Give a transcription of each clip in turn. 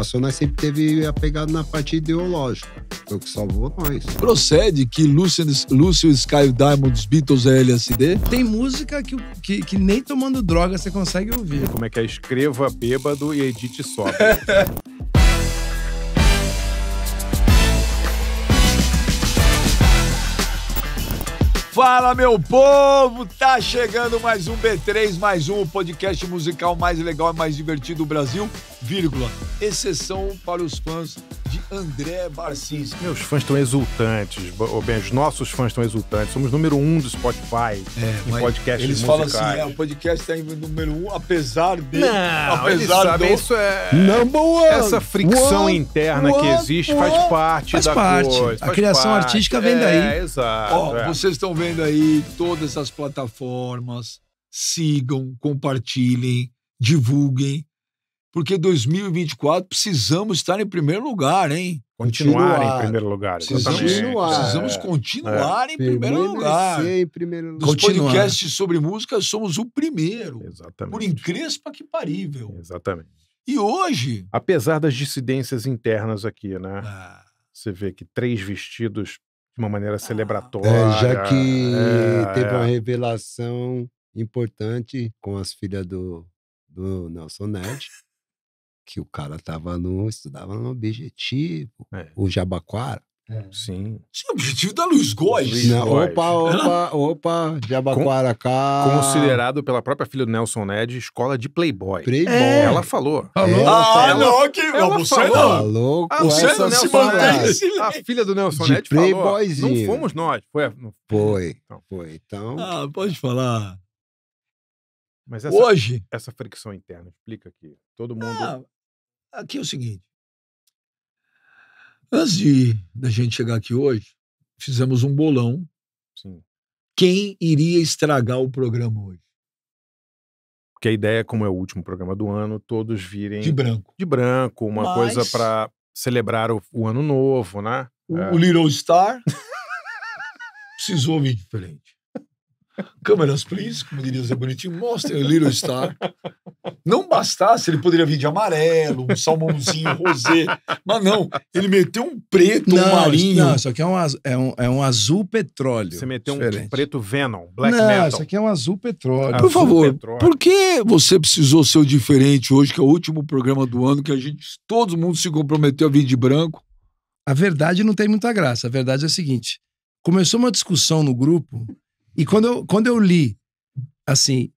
participação, nós sempre teve apegado na parte ideológica. Foi o que salvou nós. Procede que Lúcio, Lúcio Sky Diamond dos Beatles é LSD? Tem música que, que, que, nem tomando droga você consegue ouvir. Como é que é? Escreva bêbado e edite só. Fala, meu povo! Tá chegando mais um B3, mais um podcast musical mais legal e mais divertido do Brasil, vírgula. Exceção para os fãs de André Barcis. Meus fãs estão exultantes, ou bem, os nossos fãs estão exultantes. Somos número um do Spotify é, em podcast Eles musicais. falam assim, é, o podcast está em número um, apesar de... Não, apesar sabem, do... isso é... Number one, Essa fricção one, interna one, que existe faz parte faz da parte. coisa. Faz A criação parte. artística vem é, daí. Exato. Ó, é. Vocês estão vendo aí todas as plataformas. Sigam, compartilhem, divulguem porque 2024 precisamos estar em primeiro lugar, hein? Continuar, continuar em primeiro lugar. Precisamos, continuar, precisamos é. continuar é. em, primeiro lugar. em primeiro lugar. Dos continuar. podcasts sobre música, somos o primeiro. Exatamente. Por increspa que parível. Exatamente. E hoje... Apesar das dissidências internas aqui, né? Ah. Você vê que três vestidos de uma maneira ah. celebratória. É, já que é, é, teve uma revelação importante com as filhas do, do Nelson Ned que o cara tava no, estudava no Objetivo, é. o Jabaquara. É. Sim. Tinha é objetivo da Luiz Góes. Não, opa, opa, opa, Jabaquara cá. Considerado pela própria filha do Nelson Ned escola de Playboy. Playboy. É. Ela falou. Tá falou. Ah, ela, não, que. Ela você falou. Tá a, você não se mantém A filha do Nelson Ned falou. Não fomos nós. Foi. não Foi. Então. Foi. Então. Ah, pode falar. Mas essa, Hoje. Essa fricção interna, explica aqui. Todo ah, mundo. Ah, Aqui é o seguinte. Antes de da gente chegar aqui hoje, fizemos um bolão. Sim. Quem iria estragar o programa hoje? Porque a ideia, como é o último programa do ano, todos virem. De branco. De branco, uma Mas... coisa para celebrar o, o, ano novo, né? O, é. o Little Star precisou vir diferente. Câmeras, please, como diria Zé Bonitinho, mostre o Little Star. Não bastasse, ele poderia vir de amarelo, um salmãozinho rosé, mas não, ele meteu um preto, não, um marinho. Não, isso aqui é um, é um, é um azul petróleo. Você meteu diferente. um preto Venom, black não, metal. isso aqui é um azul petróleo. Por azul favor, petróleo. por que você precisou ser o diferente hoje, que é o último programa do ano, que a gente, todo mundo se comprometeu a vir de branco? A verdade não tem muita graça. A verdade é a seguinte: começou uma discussão no grupo e quando eu, quando eu li, assim,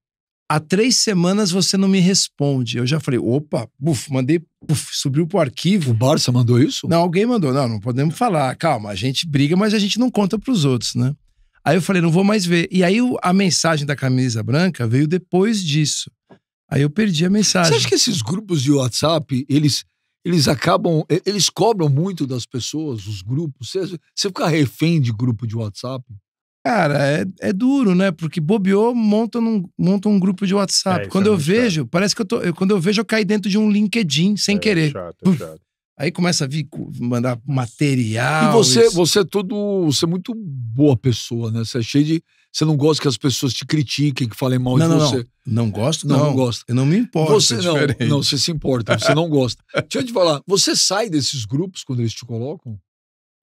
há três semanas você não me responde. Eu já falei, opa, buf, mandei, buf, subiu pro arquivo. O Barça mandou isso? Não, alguém mandou. Não, não podemos falar. Calma, a gente briga, mas a gente não conta pros outros, né? Aí eu falei, não vou mais ver. E aí a mensagem da camisa branca veio depois disso. Aí eu perdi a mensagem. Você acha que esses grupos de WhatsApp, eles eles acabam, eles cobram muito das pessoas, os grupos. Você, você fica refém de grupo de WhatsApp? Cara, é, é duro, né? Porque bobeou, monta, num, monta um grupo de WhatsApp. É, quando é eu vejo, chato. parece que eu tô. Eu, quando eu vejo, eu caí dentro de um LinkedIn sem é, querer. Chato, é chato. Aí começa a vir mandar material. E você, você é todo. Você é muito boa pessoa, né? Você é cheio de. Você não gosta que as pessoas te critiquem, que falem mal não, de não, você. Não, não gosto, não. Não, não gosto. Eu não me importo. Você é não, não, você se importa, você não gosta. Deixa eu te falar, você sai desses grupos quando eles te colocam?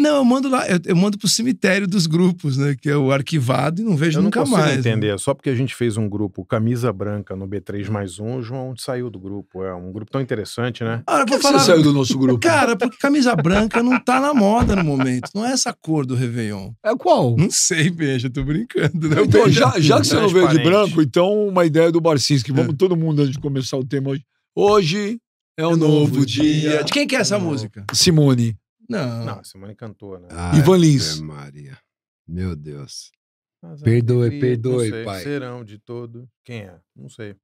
Não, eu mando lá, eu, eu mando pro cemitério dos grupos, né? Que é o arquivado e não vejo eu nunca mais. Eu não consigo entender, né? só porque a gente fez um grupo Camisa Branca no B3 mais um, o João saiu do grupo. É um grupo tão interessante, né? Ah, por que falar... você saiu do nosso grupo? Cara, porque camisa branca não tá na moda no momento. Não é essa cor do Réveillon. É qual? Não sei, beijo, tô brincando. Né? Então, já, já que você não veio de branco, então uma ideia do Barcinski. É. Vamos é. todo mundo antes de começar o tema hoje. Hoje é um é novo, novo dia. dia. De quem que é essa é música? Simone. Não. Não, Simone cantou, né? Ah, Ivan Lins. Maria. Meu Deus. Mas perdoe, perdoe, sei, pai. Serão de todo. Quem é? Não sei.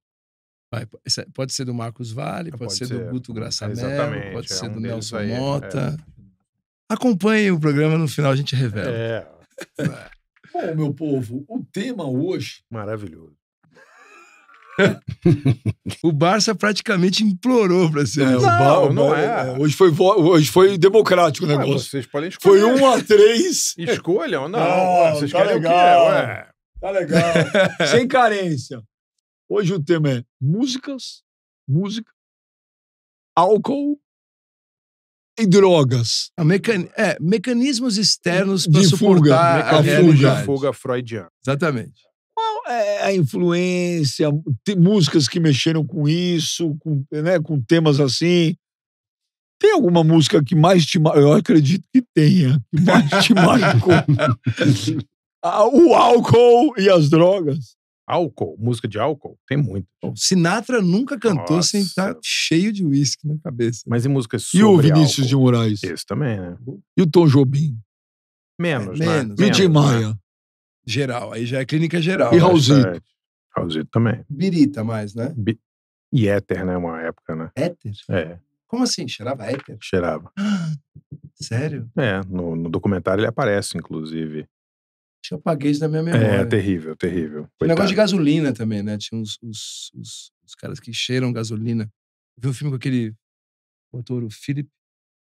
pode ser do Marcos Vale, ah, pode, pode ser, ser, do Guto hum, Graçamelo, pode é, ser um do Nelson aí, Mota. É. Acompanhe o programa, no final a gente revela. É. Bom, meu povo, o tema hoje. Maravilhoso. o Barça praticamente implorou para ser. É, não, o Bar, não é. é. Hoje foi, hoje foi democrático o negócio. Ué, vocês podem escolher. Foi um a três Escolham? Não. não vocês tá querem legal, o quê? Ué. Tá legal. Sem carência. Hoje o tema é músicas, música, álcool e drogas. Ah, Mecan... É, mecanismos externos para suportar fuga, a, a fuga. fuga freudiana. Exatamente. É, é a influência, músicas que mexeram com isso, com, né, com temas assim. Tem alguma música que mais te Eu acredito que tenha, que mais te marcou. o álcool e as drogas. Álcool, música de álcool, tem muito. Sinatra nunca cantou Nossa. sem estar cheio de uísque na cabeça. Mas em músicas sobre E o Vinícius álcool. de Moraes? Esse também, né? E o Tom Jobim? Menos, é, né? Menos. Menos né? Maia. Né? Geral, aí já é clínica geral. E né? Raulzito. É, Raulzito também. Birita mais, né? Bi... E éter, né? Uma época, né? Éter? É. Como assim? Cheirava éter? Cheirava. Sério? É, no, no, documentário ele aparece, inclusive. Tinha isso da minha é, memória. É, terrível, terrível. Coitado. negócio de gasolina também, né? Tinha uns, uns, uns, uns caras que cheiram gasolina. Viu o filme com aquele o ator, o Philip...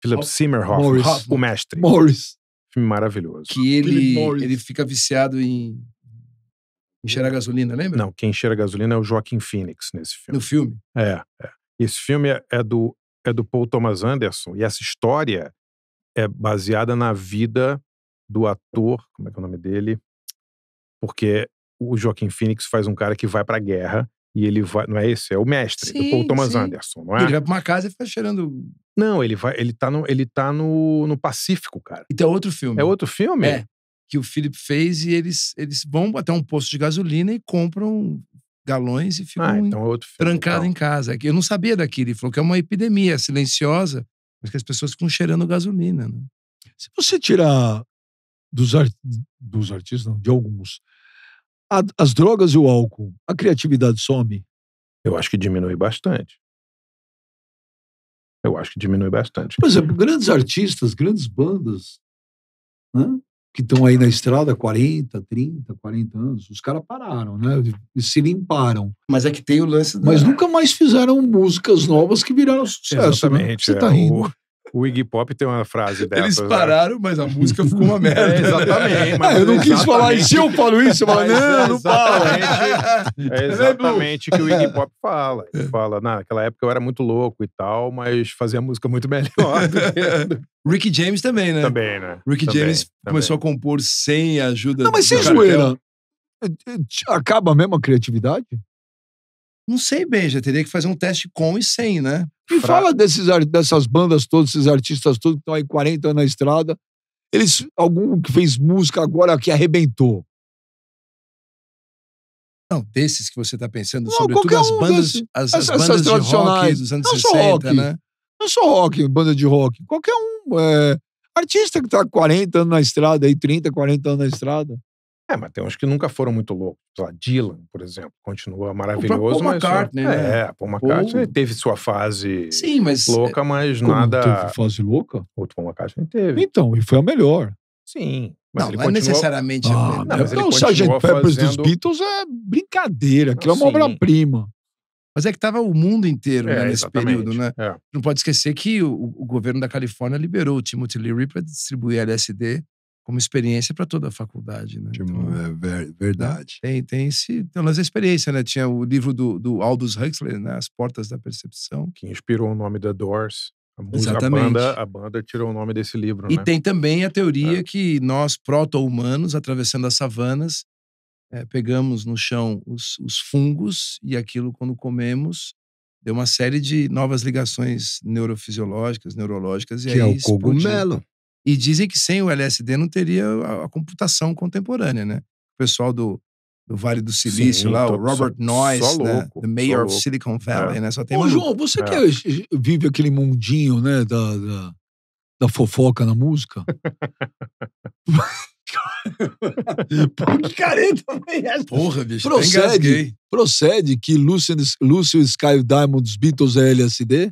Philip Seymour Hoffman, o mestre. Morris. Filme maravilhoso. Que ele, ele fica viciado em hum. encher a gasolina, lembra? Não, quem enxerga a gasolina é o Joaquim Phoenix nesse filme. No filme? É. é. Esse filme é, é do, é do Paul Thomas Anderson e essa história é baseada na vida do ator, como é que é o nome dele? Porque o Joaquim Phoenix faz um cara que vai pra guerra e ele vai. Não é esse? É o mestre, sim, do Paul Thomas sim. Anderson, não é? Ele vai pra uma casa e fica cheirando não, ele vai, ele tá no, ele tá no, no Pacífico, cara. Então é outro filme. É outro filme? É. Que o Philip fez e eles, eles vão até um posto de gasolina e compram galões e ficam ah, então é outro filme, trancados então. em casa. É eu não sabia daquilo. Ele falou que é uma epidemia silenciosa, mas que as pessoas ficam cheirando gasolina. Né? Se você tirar dos, art... dos artistas, não, de alguns, a... as drogas e o álcool, a criatividade some? Eu acho que diminui bastante eu acho que diminui bastante. Por exemplo, grandes artistas, grandes bandas, né? que estão aí na estrada 40, 30, 40 anos, os caras pararam, né? E se limparam. Mas é que tem o lance. Da... Mas nunca mais fizeram músicas novas que viraram sucesso. Né? Exatamente. Né? Você é, tá rindo. O... O Iggy Pop tem uma frase dela. Eles né? pararam, mas a música ficou uma merda. Né? É, exatamente. Mas ah, eu não quis falar, isso, eu falo isso, eu falo, não, não fala. É né, exatamente o que o Iggy Pop fala. Ele é. fala, naquela época eu era muito louco e tal, mas fazia música muito melhor. Do Ricky James também, né? Também, né? Ricky também, James também. começou a compor sem a ajuda. Não, mas sem zoeira. É, é, acaba mesmo a criatividade? Não sei bem, já teria que fazer um teste com e sem, né? Me fala desses, dessas bandas todas, esses artistas todos que estão aí 40 anos na estrada. Eles, algum que fez música agora que arrebentou. Não, desses que você está pensando, não, sobretudo as bandas, as, as, bandas de rock dos anos não 60, rock, né? Não só rock, banda de rock. Qualquer um. É, artista que está 40 anos na estrada, aí 30, 40 anos na estrada. É, mas tem uns que nunca foram muito loucos. Lá, Dylan, por exemplo, continua maravilhoso. Paul mas, McCartney, mas, né? É, Paul McCartney Paul... teve sua fase Sim, mas, é, louca, mas Como nada... teve fase louca? Outro Paul McCartney teve. Então, e foi a melhor. Sim. Mas não, ele não é continuou... é necessariamente ah, a melhor. Não, mas não, o Sgt. Peppers fazendo... dos Beatles é brincadeira. Aquilo é uma obra-prima. Mas é que estava o mundo inteiro é, né, nesse período, né? É. Não pode esquecer que o, o, governo da Califórnia liberou o Timothy Leary para distribuir LSD como experiência para toda a faculdade, né? Tipo, então, é verdade. Tem, tem esse, então, nas experiências, né? Tinha o livro do, do Aldous Huxley, né? As Portas da Percepção. Que inspirou o nome da Doors. A música, Exatamente. A banda, a banda tirou o nome desse livro, E né? tem também a teoria é. que nós, proto-humanos, atravessando as savanas, é, pegamos no chão os, os fungos e aquilo, quando comemos, deu uma série de novas ligações neurofisiológicas, neurológicas. E que é aí é o cogumelo. E dizem que sem o LSD não teria a, a computação contemporânea, né? O pessoal do, do Vale do Silício Sim, lá, o Robert Noyce, né? The Mayor of Silicon é. Valley, é. né? Só tem Ô, João, você é. que é. vive aquele mundinho, né, da, da, da fofoca na música. careta Porra, bicho, procede, procede que Lúcio, Lúcio Sky Diamond dos Beatles é LSD?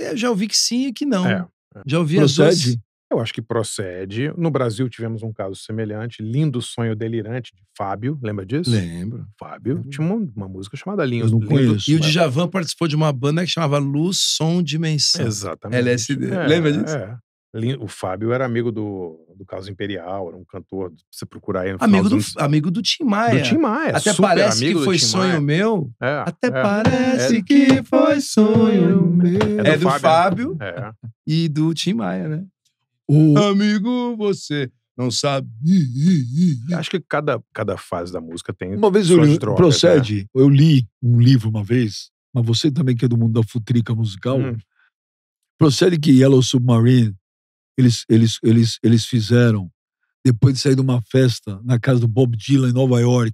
Eu já ouvi que sim e que não. É. é. Já ouvi procede? as duas. Eu acho que procede. No Brasil tivemos um caso semelhante, Lindo Sonho Delirante, de Fábio. Lembra disso? Lembro. Fábio Lembro. tinha uma, uma, música chamada Linho. Eu não Lindo, E o Djavan participou de uma banda que chamava Luz, Som, Dimensão. Exatamente. LSD. É, Lembra disso? É. O Fábio era amigo do, do Caso Imperial, era um cantor, você procurar aí no amigo do, amigo do Tim Maia. Do Tim Maia, Até parece que foi sonho meu. É, Até é, parece é, que foi sonho meu. É do, é. É do Fábio, é. Fábio e do Tim Maia, né? O... Amigo, você não sabe. Acho que cada, cada fase da música tem. Uma vez eu li, drogas, procede, né? eu li um livro uma vez, mas você também que é do mundo da futrica musical, hum. procede que Yellow Submarine eles, eles, eles, eles fizeram depois de sair de uma festa na casa do Bob Dylan em Nova York.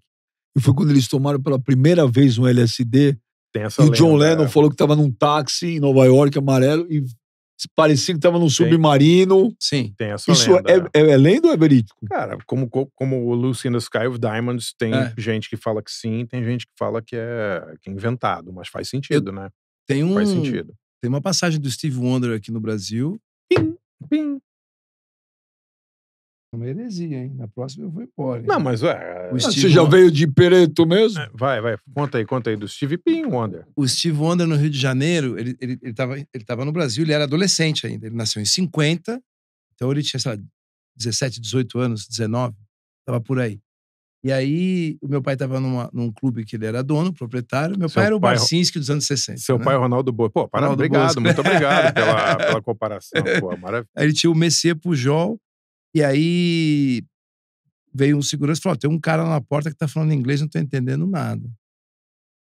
E foi quando eles tomaram pela primeira vez um LSD. e o John lenda, Lennon é. falou que estava num táxi em Nova York, amarelo, e parecia que estava num submarino. Sim. Tem essa Isso lenda. É, né? é, é lenda ou é verídico? Cara, como, como o Lucy in the Sky of Diamonds, tem é. gente que fala que sim, tem gente que fala que é, que é inventado, mas faz sentido, Eu, né? Tem um, faz sentido. Tem uma passagem do Steve Wonder aqui no Brasil. Pim, pim uma heresia, hein? Na próxima eu vou embora. Hein? Não, mas ué, o é, Steve... você já veio de Pereto mesmo? É, vai, vai. Conta aí, conta aí do Steve Pin Wonder. O Steve Wonder no Rio de Janeiro, ele, ele, ele, tava, ele tava no Brasil, ele era adolescente ainda. Ele nasceu em 50, então ele tinha, sei lá, 17, 18 anos, 19, tava por aí. E aí, o meu pai estava num clube que ele era dono, proprietário. Meu seu pai era o Barcinski dos anos 60. Seu né? pai, Ronaldo Boa. Pô, parabéns, obrigado, Bosco. muito obrigado pela, pela comparação. Pô, maravilha. Aí ele tinha o Messier Pujol, e aí veio um segurança e falou: tem um cara na porta que tá falando inglês, não tô entendendo nada.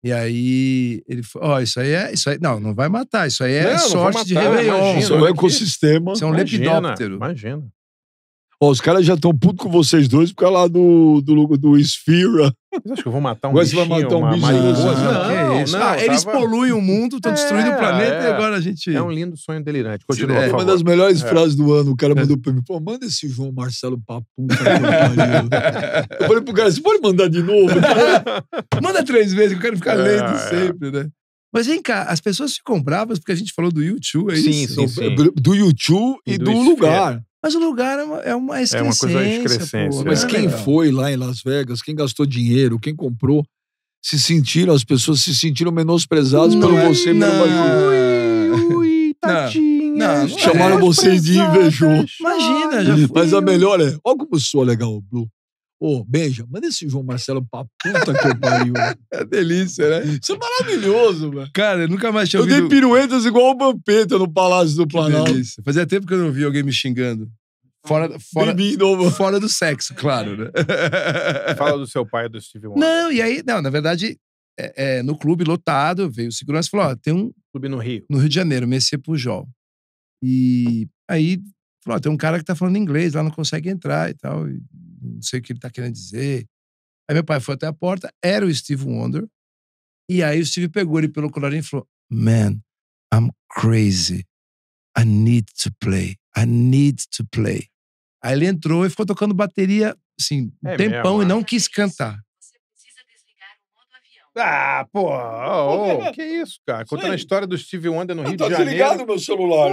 E aí ele falou: Ó, oh, isso aí é. Isso aí, não, não vai matar. Isso aí é não, sorte não matar, de Réveillon. Isso é um ecossistema. Isso é um imagina, lepidóptero. Imagina. Ó, os caras já estão putos com vocês dois por causa lá do, do, do Esfira. Vocês acham que eu vou matar um Agora você vai matar um bicho. Não, não, não, não eles tava... poluem o mundo, estão é, destruindo o planeta é. e agora a gente... É um lindo sonho delirante. Continua, é, Uma das melhores é. frases do ano, o cara é. mandou pra mim, pô, manda esse João Marcelo pra puta Eu falei pro cara, você pode mandar de novo? manda três vezes, que eu quero ficar é, lendo sempre, né? Mas vem cá, as pessoas ficam bravas porque a gente falou do YouTube, é sim, isso? Sim, sim. Do YouTube e, do, do lugar. Mas o lugar é uma, é uma excrescência. É uma coisa excrescência. Pô. Né? Mas é quem foi lá em Las Vegas, quem gastou dinheiro, quem comprou, se sentiram, as pessoas se sentiram menosprezadas não, é pelo você, não. pelo Ui, ui, tadinha. Não, não é Chamaram é, vocês de invejoso. Imagina, já foi. Mas a melhor é, olha como sou legal Blue. Ô, oh, beija, manda esse João Marcelo pra puta que eu pariu. É delícia, né? Isso é maravilhoso, velho. Cara, eu nunca mais tinha Eu ouvido... dei piruetas igual o Bampeta no Palácio do Planalto. Que delícia. Fazia tempo que eu não vi alguém me xingando. Fora, ah, fora, fora do sexo, claro, né? Fala do seu pai, do Steve Wonder. Não, e aí, não, na verdade, é, é, no clube lotado, veio o segurança e falou: ó, tem um. Clube no Rio. No Rio de Janeiro, Messi Pujol. E aí, falou: ó, tem um cara que tá falando inglês lá, não consegue entrar e tal. E não sei o que ele está querendo dizer. Aí meu pai foi até a porta, era o Steve Wonder. E aí o Steve pegou ele pelo colarinho e falou: Man, I'm crazy. I need to play. I need to play. Aí ele entrou e ficou tocando bateria, assim, um é tempão mesmo, e não né? quis cantar. Ah, pô, oh, oh, que isso, cara? Contando a história do Steve Wonder no Rio de Janeiro. Eu tô desligado meu celular.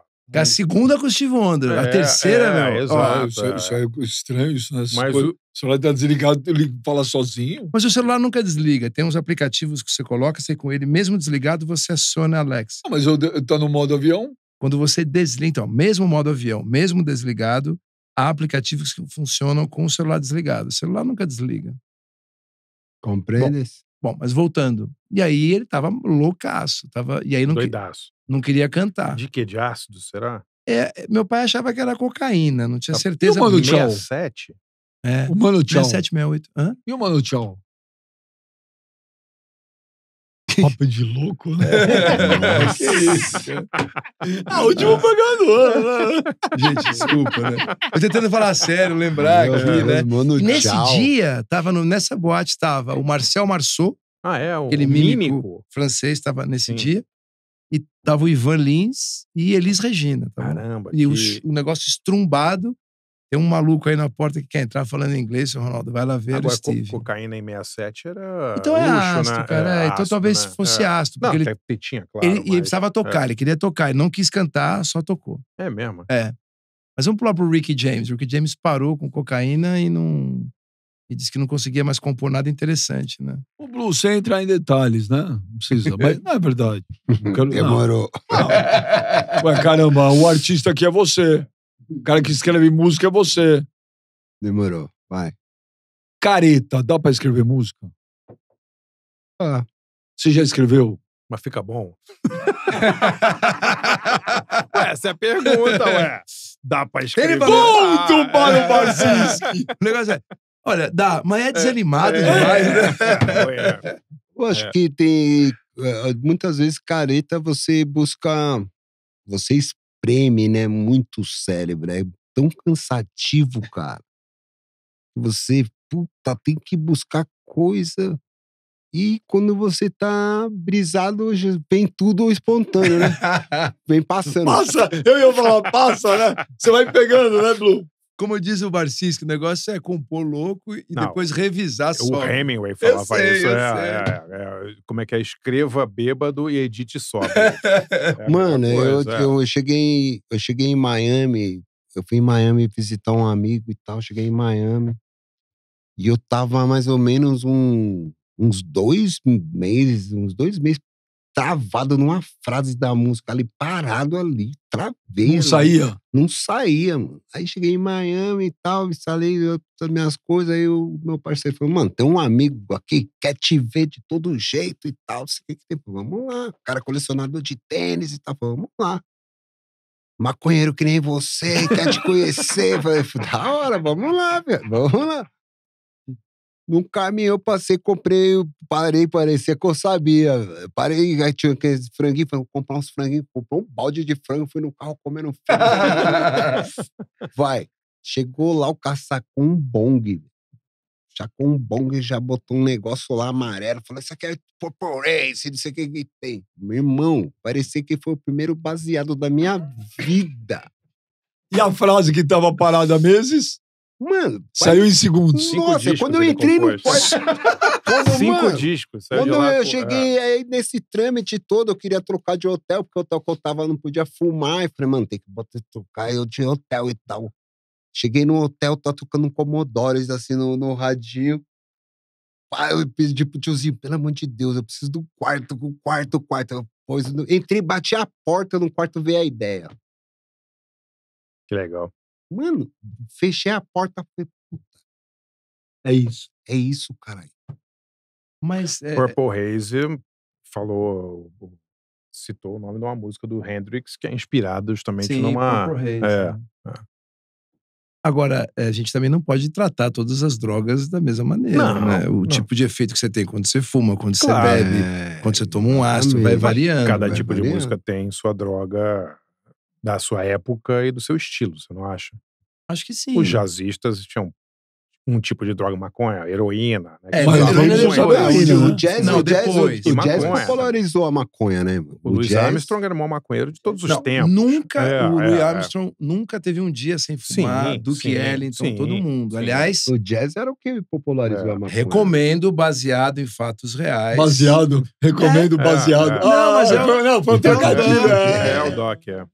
Pô. É a segunda com o Steve Wonder. É, a terceira, é, meu. Exato. Ah, isso, é, isso, é estranho, isso, né? Mas o... o... celular tá desligado, ele fala sozinho. Mas o celular nunca desliga. Tem uns aplicativos que você coloca, você com ele, mesmo desligado, você aciona a Alexa. Ah, mas eu, eu tá no modo avião? Quando você desliga, então, mesmo modo avião, mesmo desligado, há aplicativos que funcionam com o celular desligado. O celular nunca desliga. Compreendes? Bom, bom mas voltando. E aí ele tava loucaço. Tava, e aí não Doidaço. Não queria cantar. De que? De ácido, será? É, meu pai achava que era cocaína, não tinha certeza. Tá. E o Mano O 67? É. O Mano Tchau? 67, 68. Hã? E o Mano Tchau? Papo de louco, né? É. que isso. ah, último pagador. Né? Gente, desculpa, né? Tô tentando falar sério, lembrar Meu aqui, né? Mano, Nesse tchau. dia, tava no, nessa boate, tava o Marcel Marceau. Ah, é? O aquele mímico, mímico francês estava nesse Sim. dia. E tava o Ivan Lins e Elis Regina. Tá Caramba. E que... o, o, negócio estrumbado. Tem um maluco aí na porta que quer entrar falando inglês, seu Ronaldo. Vai lá ver Agora, o Steve. Co cocaína em 67 era. Então é ácido, né? cara. É, é, então talvez né? fosse é. ácido. Porque não, ele, tinha, claro. Ele, mas... ele precisava é. tocar, é. ele queria tocar. Ele não quis cantar, só tocou. É mesmo? É. Mas vamos pular pro Ricky James. O Ricky James parou com cocaína e não e disse que não conseguia mais compor nada interessante, né? O Blue, sem entrar em detalhes, né? Não precisa, mas não é verdade. Não quero, Demorou. Não. Ué, caramba, o artista aqui é você. O cara que escreve música é você. Demorou, vai. Careta, dá pra escrever música? Ah. Você já escreveu? Mas fica bom. Essa é a pergunta, ué. Dá pra escrever. Ponto para ah, o Barzinski. É. O negócio é, Olha, dá, mas é, é desanimado é, demais, né? É. Eu acho é. que tem. É, muitas vezes, careta, você busca. Você espreme, né? Muito o cérebro. É tão cansativo, cara. Você, puta, tem que buscar coisa. E quando você tá brisado, hoje vem tudo espontâneo, né? Vem passando. Passa! Eu ia falar, passa, né? Você vai pegando, né, Blue? Como diz o Barcinski, o negócio é compor louco e Não, depois revisar só. O Hemingway falava sei, isso. É, é, é, como é que é? Escreva bêbado e edite só. É Mano, é. eu, eu, cheguei, eu cheguei em Miami, eu fui em Miami visitar um amigo e tal, cheguei em Miami. E eu tava mais ou menos um, uns dois meses, uns dois meses travado numa frase da música ali, parado ali, travei. Não saía? Não saía, mano. Aí cheguei em Miami e tal, instalei as minhas coisas, aí o meu parceiro falou, mano, tem um amigo aqui que quer te ver de todo jeito e tal, sei que tem, vamos lá. O cara é colecionador de tênis e tal, vamos lá. Maconheiro que nem você, quer te conhecer. falei, da hora, vamos lá, velho, vamos lá num caminho eu passei, comprei, parei, parecia que eu sabia. Parei, aí tinha aqueles franguinhos, falei, comprar uns franguinhos, comprou um balde de frango, fui no carro comendo frango. Vai. Chegou lá o caça com um bong. Já com um bong, já botou um negócio lá amarelo. Falou, isso aqui é porporense, não sei o que que tem. Meu irmão, parecia que foi o primeiro baseado da minha vida. E a frase que tava parada há meses? Mano. Saiu em segundos. Cinco Nossa, quando eu entrei no. quando, Cinco mano, discos. Quando eu cheguei é. aí nesse trâmite todo, eu queria trocar de hotel, porque o hotel que eu tava não podia fumar. E falei, mano, tem que botar, trocar eu de hotel e tal. Cheguei no hotel, tá tocando um Commodores assim no, no radinho. Pai, eu pedi pro tiozinho, pelo amor de Deus, eu preciso do quarto, do quarto, do quarto. Eu, pois, entrei, bati a porta, no quarto veio a ideia. Que legal. Mano, fechei a porta, falei, puta. É isso. É isso, caralho. Mas. É... é Purple Haze falou. Citou o nome de uma música do Hendrix que é inspirada justamente Sim, numa. Purple Haze. É, é. é. Agora, é, a gente também não pode tratar todas as drogas da mesma maneira, não, né? O não. tipo de efeito que você tem quando você fuma, quando claro, você bebe, é... quando você toma um ácido, vai variando. Cada vai tipo variando. de música tem sua droga da sua época e do seu estilo, você não acha? Acho que sim. Os jazzistas tinham um tipo de droga, maconha, heroína. Né? É, mas heroína é heroína, o né? jazz, não, o jazz, é O, o jazz maconha, popularizou a maconha, né? O, o Louis jazz... Armstrong era o maior maconheiro de todos os não, tempos. Nunca, é, o é, Louis é, nunca teve um dia sem fumar, sim, Duke sim, Ellington, sim, todo mundo. Aliás... O jazz era o que popularizou a maconha. Recomendo baseado em fatos reais. Baseado? Recomendo baseado. Ah, não, mas é, não, foi um trocadilho. É, o Doc, é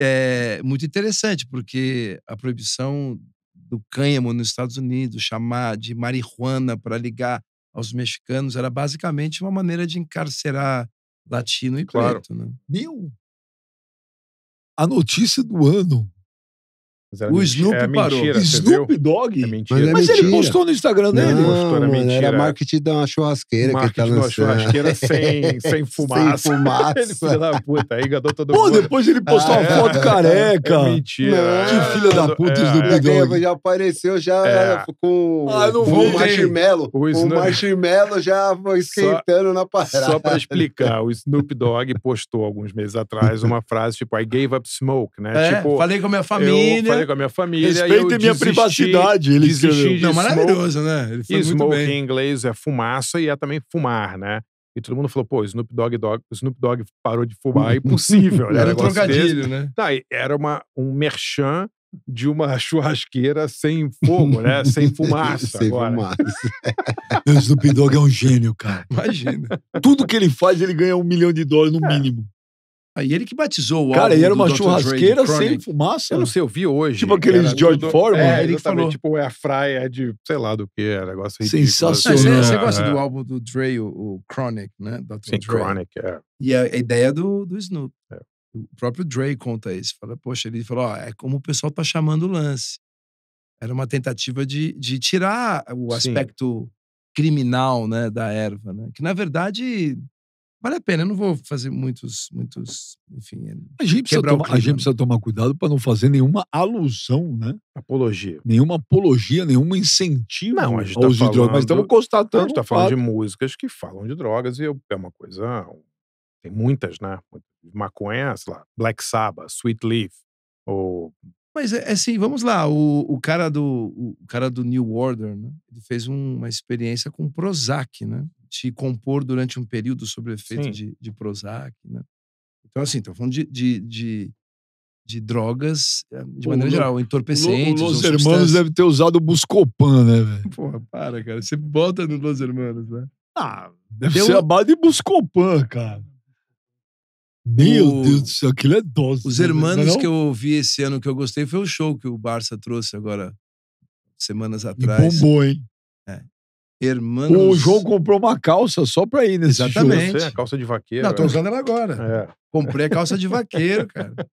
é muito interessante, porque a proibição do cânhamo nos Estados Unidos, chamar de marihuana para ligar aos mexicanos, era basicamente uma maneira de encarcerar latino e claro. preto. Né? Meu! A notícia do ano o Snoop parou. Mentira, Snoop Dogg? É mentira. Mas, é, é Mas ele postou no Instagram dele? Não, postou, mano, era marketing da churrasqueira tá marketing que tá lançando. da churrasqueira sem, sem fumaça. Sem fumaça. ele, filho da puta, aí enganou todo Pô, mundo. Pô, depois ele postou ah, uma é, foto careca. É mentira. É. que filha da puta, Snoop Dogg. Já apareceu, já com ah, não vou, o marshmallow. O, Snoop... o marshmallow já esquentando só, na parada. Só pra explicar, o Snoop Dogg postou alguns meses atrás uma frase tipo, I gave up smoke, né? tipo, falei com a minha família com a minha família. e minha desisti, privacidade. Ele Não, maravilhoso, né? Ele foi smoke muito bem. em inglês é fumaça e é também fumar, né? E todo mundo falou, pô, Snoop Dogg, Dogg Snoop Dogg parou de fumar, é impossível. era um trocadilho, desse. né? Tá, era uma, um merchan de uma churrasqueira sem fogo, né? Sem fumaça. sem agora. fumaça. o Snoop Dogg é um gênio, cara. Imagina. Tudo que ele faz, ele ganha um milhão de dólares no é. mínimo. Aí ele que batizou o Cara, e era uma churrasqueira sem fumaça? Eu não sei, eu vi hoje. Tipo aqueles George Foreman. É, ele falou. Tipo, é a fraia de sei lá do que, é negócio Sensacional. Assim. você, é. gosta é. do álbum do Dre, o, Chronic, né? Dr. Sim, Dre. Chronic, é. E a, ideia do, do Snoop. É. O próprio Dre conta isso. Fala, poxa, ele falou, ó, é como o pessoal tá chamando o lance. Era uma tentativa de, de tirar o aspecto Sim. criminal, né, da erva, né? Que, na verdade Vale a pena, eu não vou fazer muitos, muitos, enfim. É, a gente precisa, clima, a gente precisa tomar cuidado para não fazer nenhuma alusão, né? Apologia. Nenhuma apologia, nenhum incentivo não, tá a gente tá falando, drogas. Mas estamos constatando. A gente está falando de músicas que falam de drogas e é uma coisa. Tem muitas, né? Maconha, sei lá, Black Sabbath, Sweet Leaf, ou mas é, é assim, vamos lá. O, o, cara do o cara do New Order, né? Ele fez um, uma experiência com Prozac, né? te compor durante um período sobre o efeito de, de Prozac, né? Então, assim, estou falando de, de, de, de, drogas eh, de maneira geral, entorpecentes. Os Los Hermanos deve ter usado o Buscopan, né, velho? Porra, para, cara. Você bota no Los Hermanos, né? Ah, deve Deu... ser a base de Buscopan, cara. Meu o... Deus do céu, aquilo é dose. Os irmãos né, é Hermanos que eu ouvi esse ano que eu gostei foi o show que o Barça trouxe agora, semanas atrás. E bombou, hein? Hermanos... O João comprou uma calça só pra ir nesse Exatamente. Show. Você, a calça de vaqueiro. Não, tô é. usando ela agora. É. Comprei a calça de vaqueiro, cara.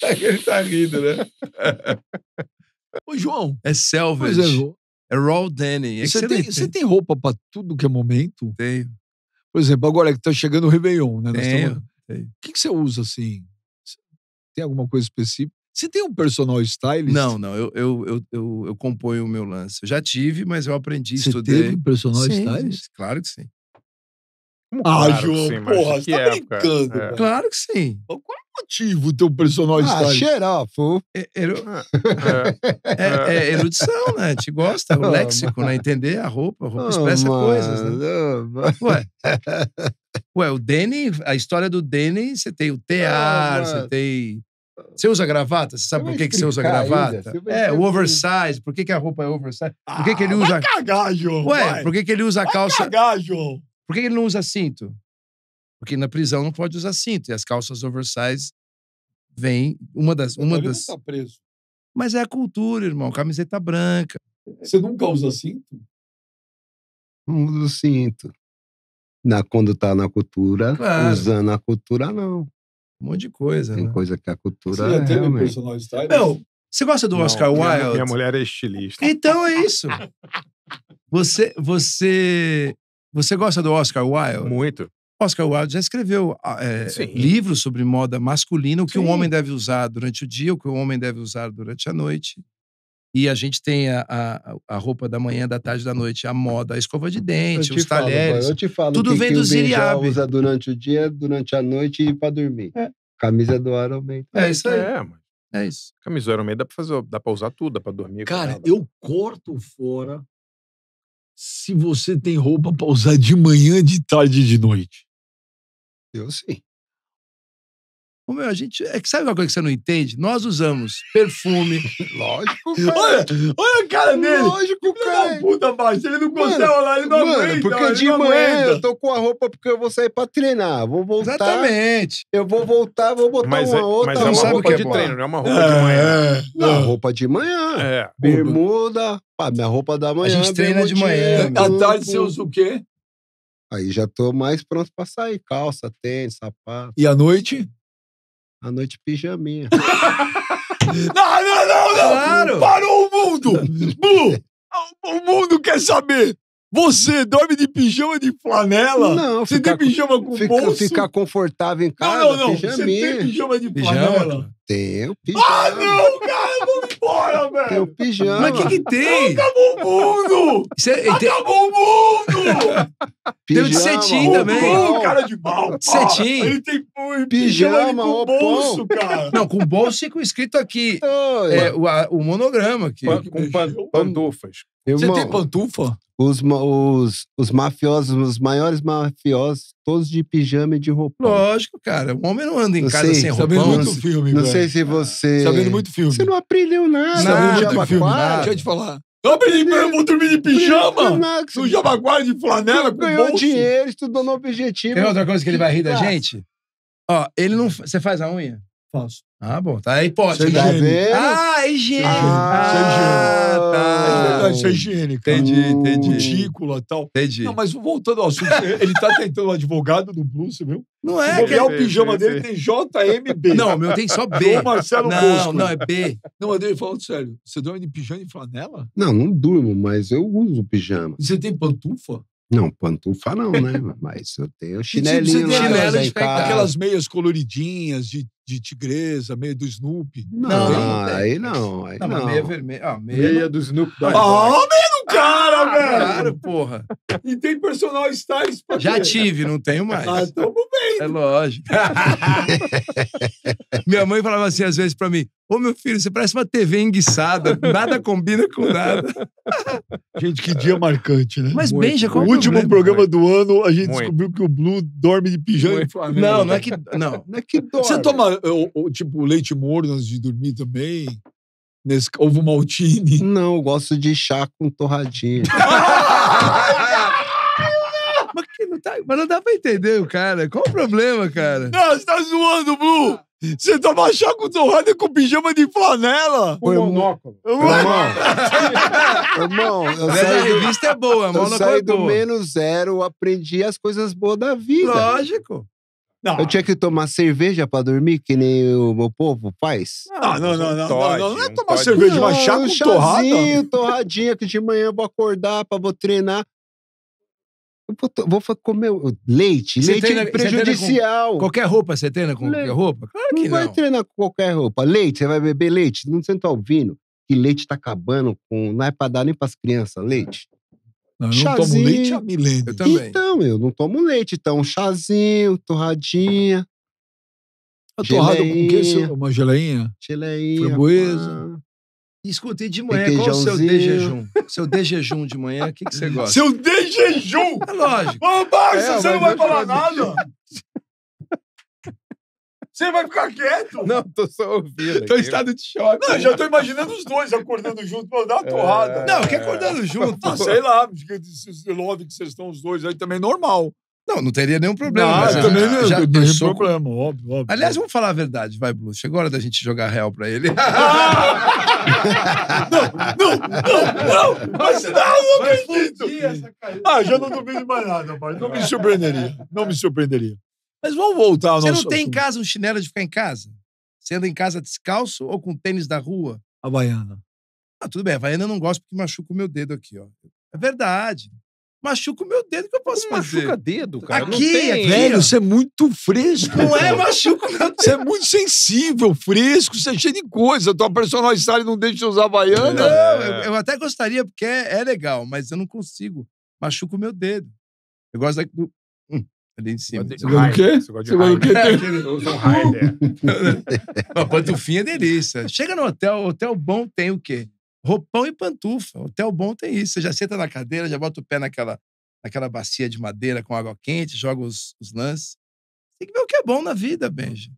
Tá- ele tá rindo, né? Ô, João. É selvedge. é, É raw Danny. É você, tem, você tem roupa pra tudo que é momento? Tenho. Por exemplo, agora é que tá chegando o Réveillon, né? Tenho. Tenho. O que, que você usa, assim? Tem alguma coisa específica? Você tem um personal stylist? Não, não. Eu, eu, eu, eu, eu componho o meu lance. Eu já tive, mas eu aprendi, Você estudei. Você teve um personal sim. stylist? Claro que sim. ah, claro João, sim, porra, você tá brincando. É. Claro que sim. Qual é o motivo do teu personal ah, stylist? xerofo. É, eru... É. É, é. é, é, erudição, né? Te gosta, o ah, léxico, né? Entender a roupa, a roupa ah, expressa coisas, né? Oh, Ué. Ué, o Danny, a história do Danny, você tem o tear, oh, você tem você usa gravata? Você sabe por que, que você usa gravata? você é, o oversize. Por que, que a roupa é oversize? Por que, que ele ah, usa. vai cagar, João, Ué, vai. por que, que ele usa a calça. Cagar, João. Por que ele não usa cinto? Porque na prisão não pode usar cinto. E as calças oversize vêm Uma das. Uma ele das... não tá preso. Mas é a cultura, irmão. Camiseta branca. Você nunca usa cinto? Não uso cinto. Na, quando tá na cultura, claro. usando a cultura, não um monte de coisa. Tem né? coisa que a cultura. Você já teve realmente... personal style? Não, você gosta do não, Oscar Wilde? Minha, mulher é estilista. Então é isso. Você, você, você gosta do Oscar Wilde? Muito. Oscar Wilde já escreveu ah, é, livros sobre moda masculina, o que um homem deve usar durante o dia, o que um homem deve usar durante a noite. E a gente tem a, a, a, roupa da manhã, da tarde, da noite, a moda, a escova de dente, os falo, talheres. eu te falo tudo que vem que do Ziriabe. usa durante o dia, durante a noite e para dormir. É. Camisa do Iron Man. É, isso aí. É, mano. É isso. Camisa do Iron Man dá pra, fazer, dá para usar tudo, dá pra dormir. Cara, eu corto fora se você tem roupa pra usar de manhã, de tarde e de noite. Eu sim. Ô, meu, a gente. É que sabe uma coisa que você não entende? Nós usamos perfume. Lógico, cara. Olha, olha a cara dele. Lógico, cara. Puta, baixo. Ele não consegue olhar, ele não mano, aguenta. Porque de manhã eu tô com a roupa porque eu vou sair pra treinar. Vou voltar. Exatamente. Eu vou voltar, vou botar mas uma é, outra. Mas é uma roupa, de treino, não é uma roupa é, de manhã. É. Não, roupa de manhã. É. Bermuda. Pá, minha roupa da manhã. A gente treina de manhã. À tarde você usa o quê? Aí já tô mais pronto pra sair. Calça, tênis, sapato. E à noite? A noite pijaminha. não, ah, não, não, não! Claro. Parou o mundo! O mundo quer saber! Você dorme de pijama de flanela? Não, você tem pijama com fica, bolso? Ficar confortável em casa, Não, não, não. Pijaminha. Você tem pijama de flanela? Tenho ah, pijama. Ah, não, cara! embora, velho. Tem o pijama. Mas o que, que tem? Acabou o mundo! É, acabou o mundo! Pijama, tem o de cetim também. cara de mal. Cetim. Ele tem pijama, pijama com bolso, cara. Não, com bolso e com escrito aqui. Oh, é, o, a, o, monograma aqui. com pan, pantufas. Você tem pantufa? Os, os, os mafiosos, os maiores mafiosos, todos de pijama e de roupão. Lógico, cara. O homem não anda em não casa sei, sem tá roupa. Sabendo muito filme, Não velho. sei se você... Sabendo tá muito filme. Você não aprendeu nada. Sabendo tá muito Jabaquara. filme, nada. Deixa eu te falar. Eu aprendi pra eu vou dormir de pijama no Jabaquara de flanela com ganhou dinheiro, estudou no objetivo. Tem outra coisa que ele vai rir da gente? Ó, ele não... Você faz a unha? Faço. Ah, bom. Tá aí pode. É né? Ah, é higiene. Ah, é ah tá. É isso é higiênico. Entendi, entendi. Cutícula e tal. Entendi. Não, mas voltando ao assunto, ele tá tentando um advogado do Blue, viu? Não é, Se bobear, o pijama dele tem JMB. Não, meu tem só B. O Marcelo não, Bosco. Não, é B. Não, mas ele falou sério, você dorme de pijama e flanela? Não, não durmo, mas eu uso pijama. você tem pantufa? Não, pantufa não, né? Mas eu tenho tipo, chinelinho lá. Chinelo de Aquelas meias coloridinhas de, de tigresa, meia do Snoopy. Não, não aí não. Aí não, não. meia vermelha. Ah, meia, meia do Snoopy. Dog. Oh, meia Claro, porra. E tem personal styles pra Já ter. tive, não tenho ah, mais. Ah, tamo bem. É lógico. Minha mãe falava assim às vezes pra mim, ô meu filho, você parece uma TV enguiçada, nada combina com nada. Gente, que dia marcante, né? Mas Benja, bem, já O último problema, programa do ano, a gente Muito. descobriu que o Blue dorme de pijama Flamengo. Não, não é que... Não, não é que dorme. Você toma, tipo, leite morno antes de dormir também? Nesse ovo maltine? Não, eu gosto de chá com torradinha. mas, que não tá, mas não dá pra entender, cara. Qual o problema, cara? Não, você tá zoando, Blue! Você toma chá com torrada e com pijama de flanela? Com monóculo. Irmão, irmão eu saí a revista é boa, eu monóculo Eu saí é do menos zero, aprendi as coisas boas da vida. Lógico. Não. Eu tinha que tomar cerveja pra dormir, que nem o meu povo faz. Ah, não, não, não, não, não, não, é tomar cerveja, mas chá com um torrada. torradinha, que de manhã eu vou acordar pra vou treinar. Eu vou, vou comer leite, você leite treina, prejudicial. Qualquer roupa você treina com leite. qualquer roupa? Claro que não. Não vai treinar com qualquer roupa. Leite, você vai beber leite? Não, você não tá ouvindo que leite tá acabando com... Não é pra dar nem pras crianças leite. Não, eu chazinho. não tomo leite há milênios. Eu também. Então, eu não tomo leite. Então, um chazinho, torradinha. A torrada com o quê? Seu? Uma geleinha? Geleinha. Framboesa. Escutei de manhã, qual o seu de jejum? Seu de jejum de manhã, o que, que você gosta? Seu de jejum? É lógico. Ô, Baixo, é, você não vai falar nada? Você vai ficar quieto? Não, tô só ouvindo. Tô em estado de choque. Não, já tô imaginando os dois acordando junto pra dar uma é. torrada. É... Não, que acordando junto? Ah, sei lá, lógico que vocês estão os dois aí também normal. Não, não teria nenhum problema. Ah, também não, já não teria problema, óbvio, óbvio. Aliás, vamos falar a verdade, vai, Blue. Chegou a hora da gente jogar real pra ele. Ah! não, não, não, não! Mas não, não acredito! Ah, já não duvido mais nada, pai. Não me surpreenderia. Não me surpreenderia. Mas vamos voltar ao Você nosso... não tem em casa um chinelo de ficar em casa? Você anda em casa descalço ou com tênis da rua? Havaiana. Ah, tudo bem, Havaiana eu não gosto porque machuca o meu dedo aqui, ó. É verdade. Machuca o meu dedo que eu posso não fazer. Machuca dedo, cara. Aqui, tem, velho, você é muito fresco. Não é, machuca o meu dedo. Você é muito sensível, fresco, você é cheio de coisa. Tua personal style não deixa de usar baiana. Não, é. eu, eu, até gostaria, porque é, é legal, mas eu não consigo. Machuca o meu dedo. Eu gosto da. Ali em cima. Você gosta do quê? Você gosta do quê? Eu sou um Heider. pantufinha é delícia. Chega no hotel, hotel bom tem o quê? Roupão e pantufa. Hotel bom tem isso. Você já senta na cadeira, já bota o pé naquela, naquela bacia de madeira com água quente, joga os, os lances. Tem que ver o que é bom na vida, Benji.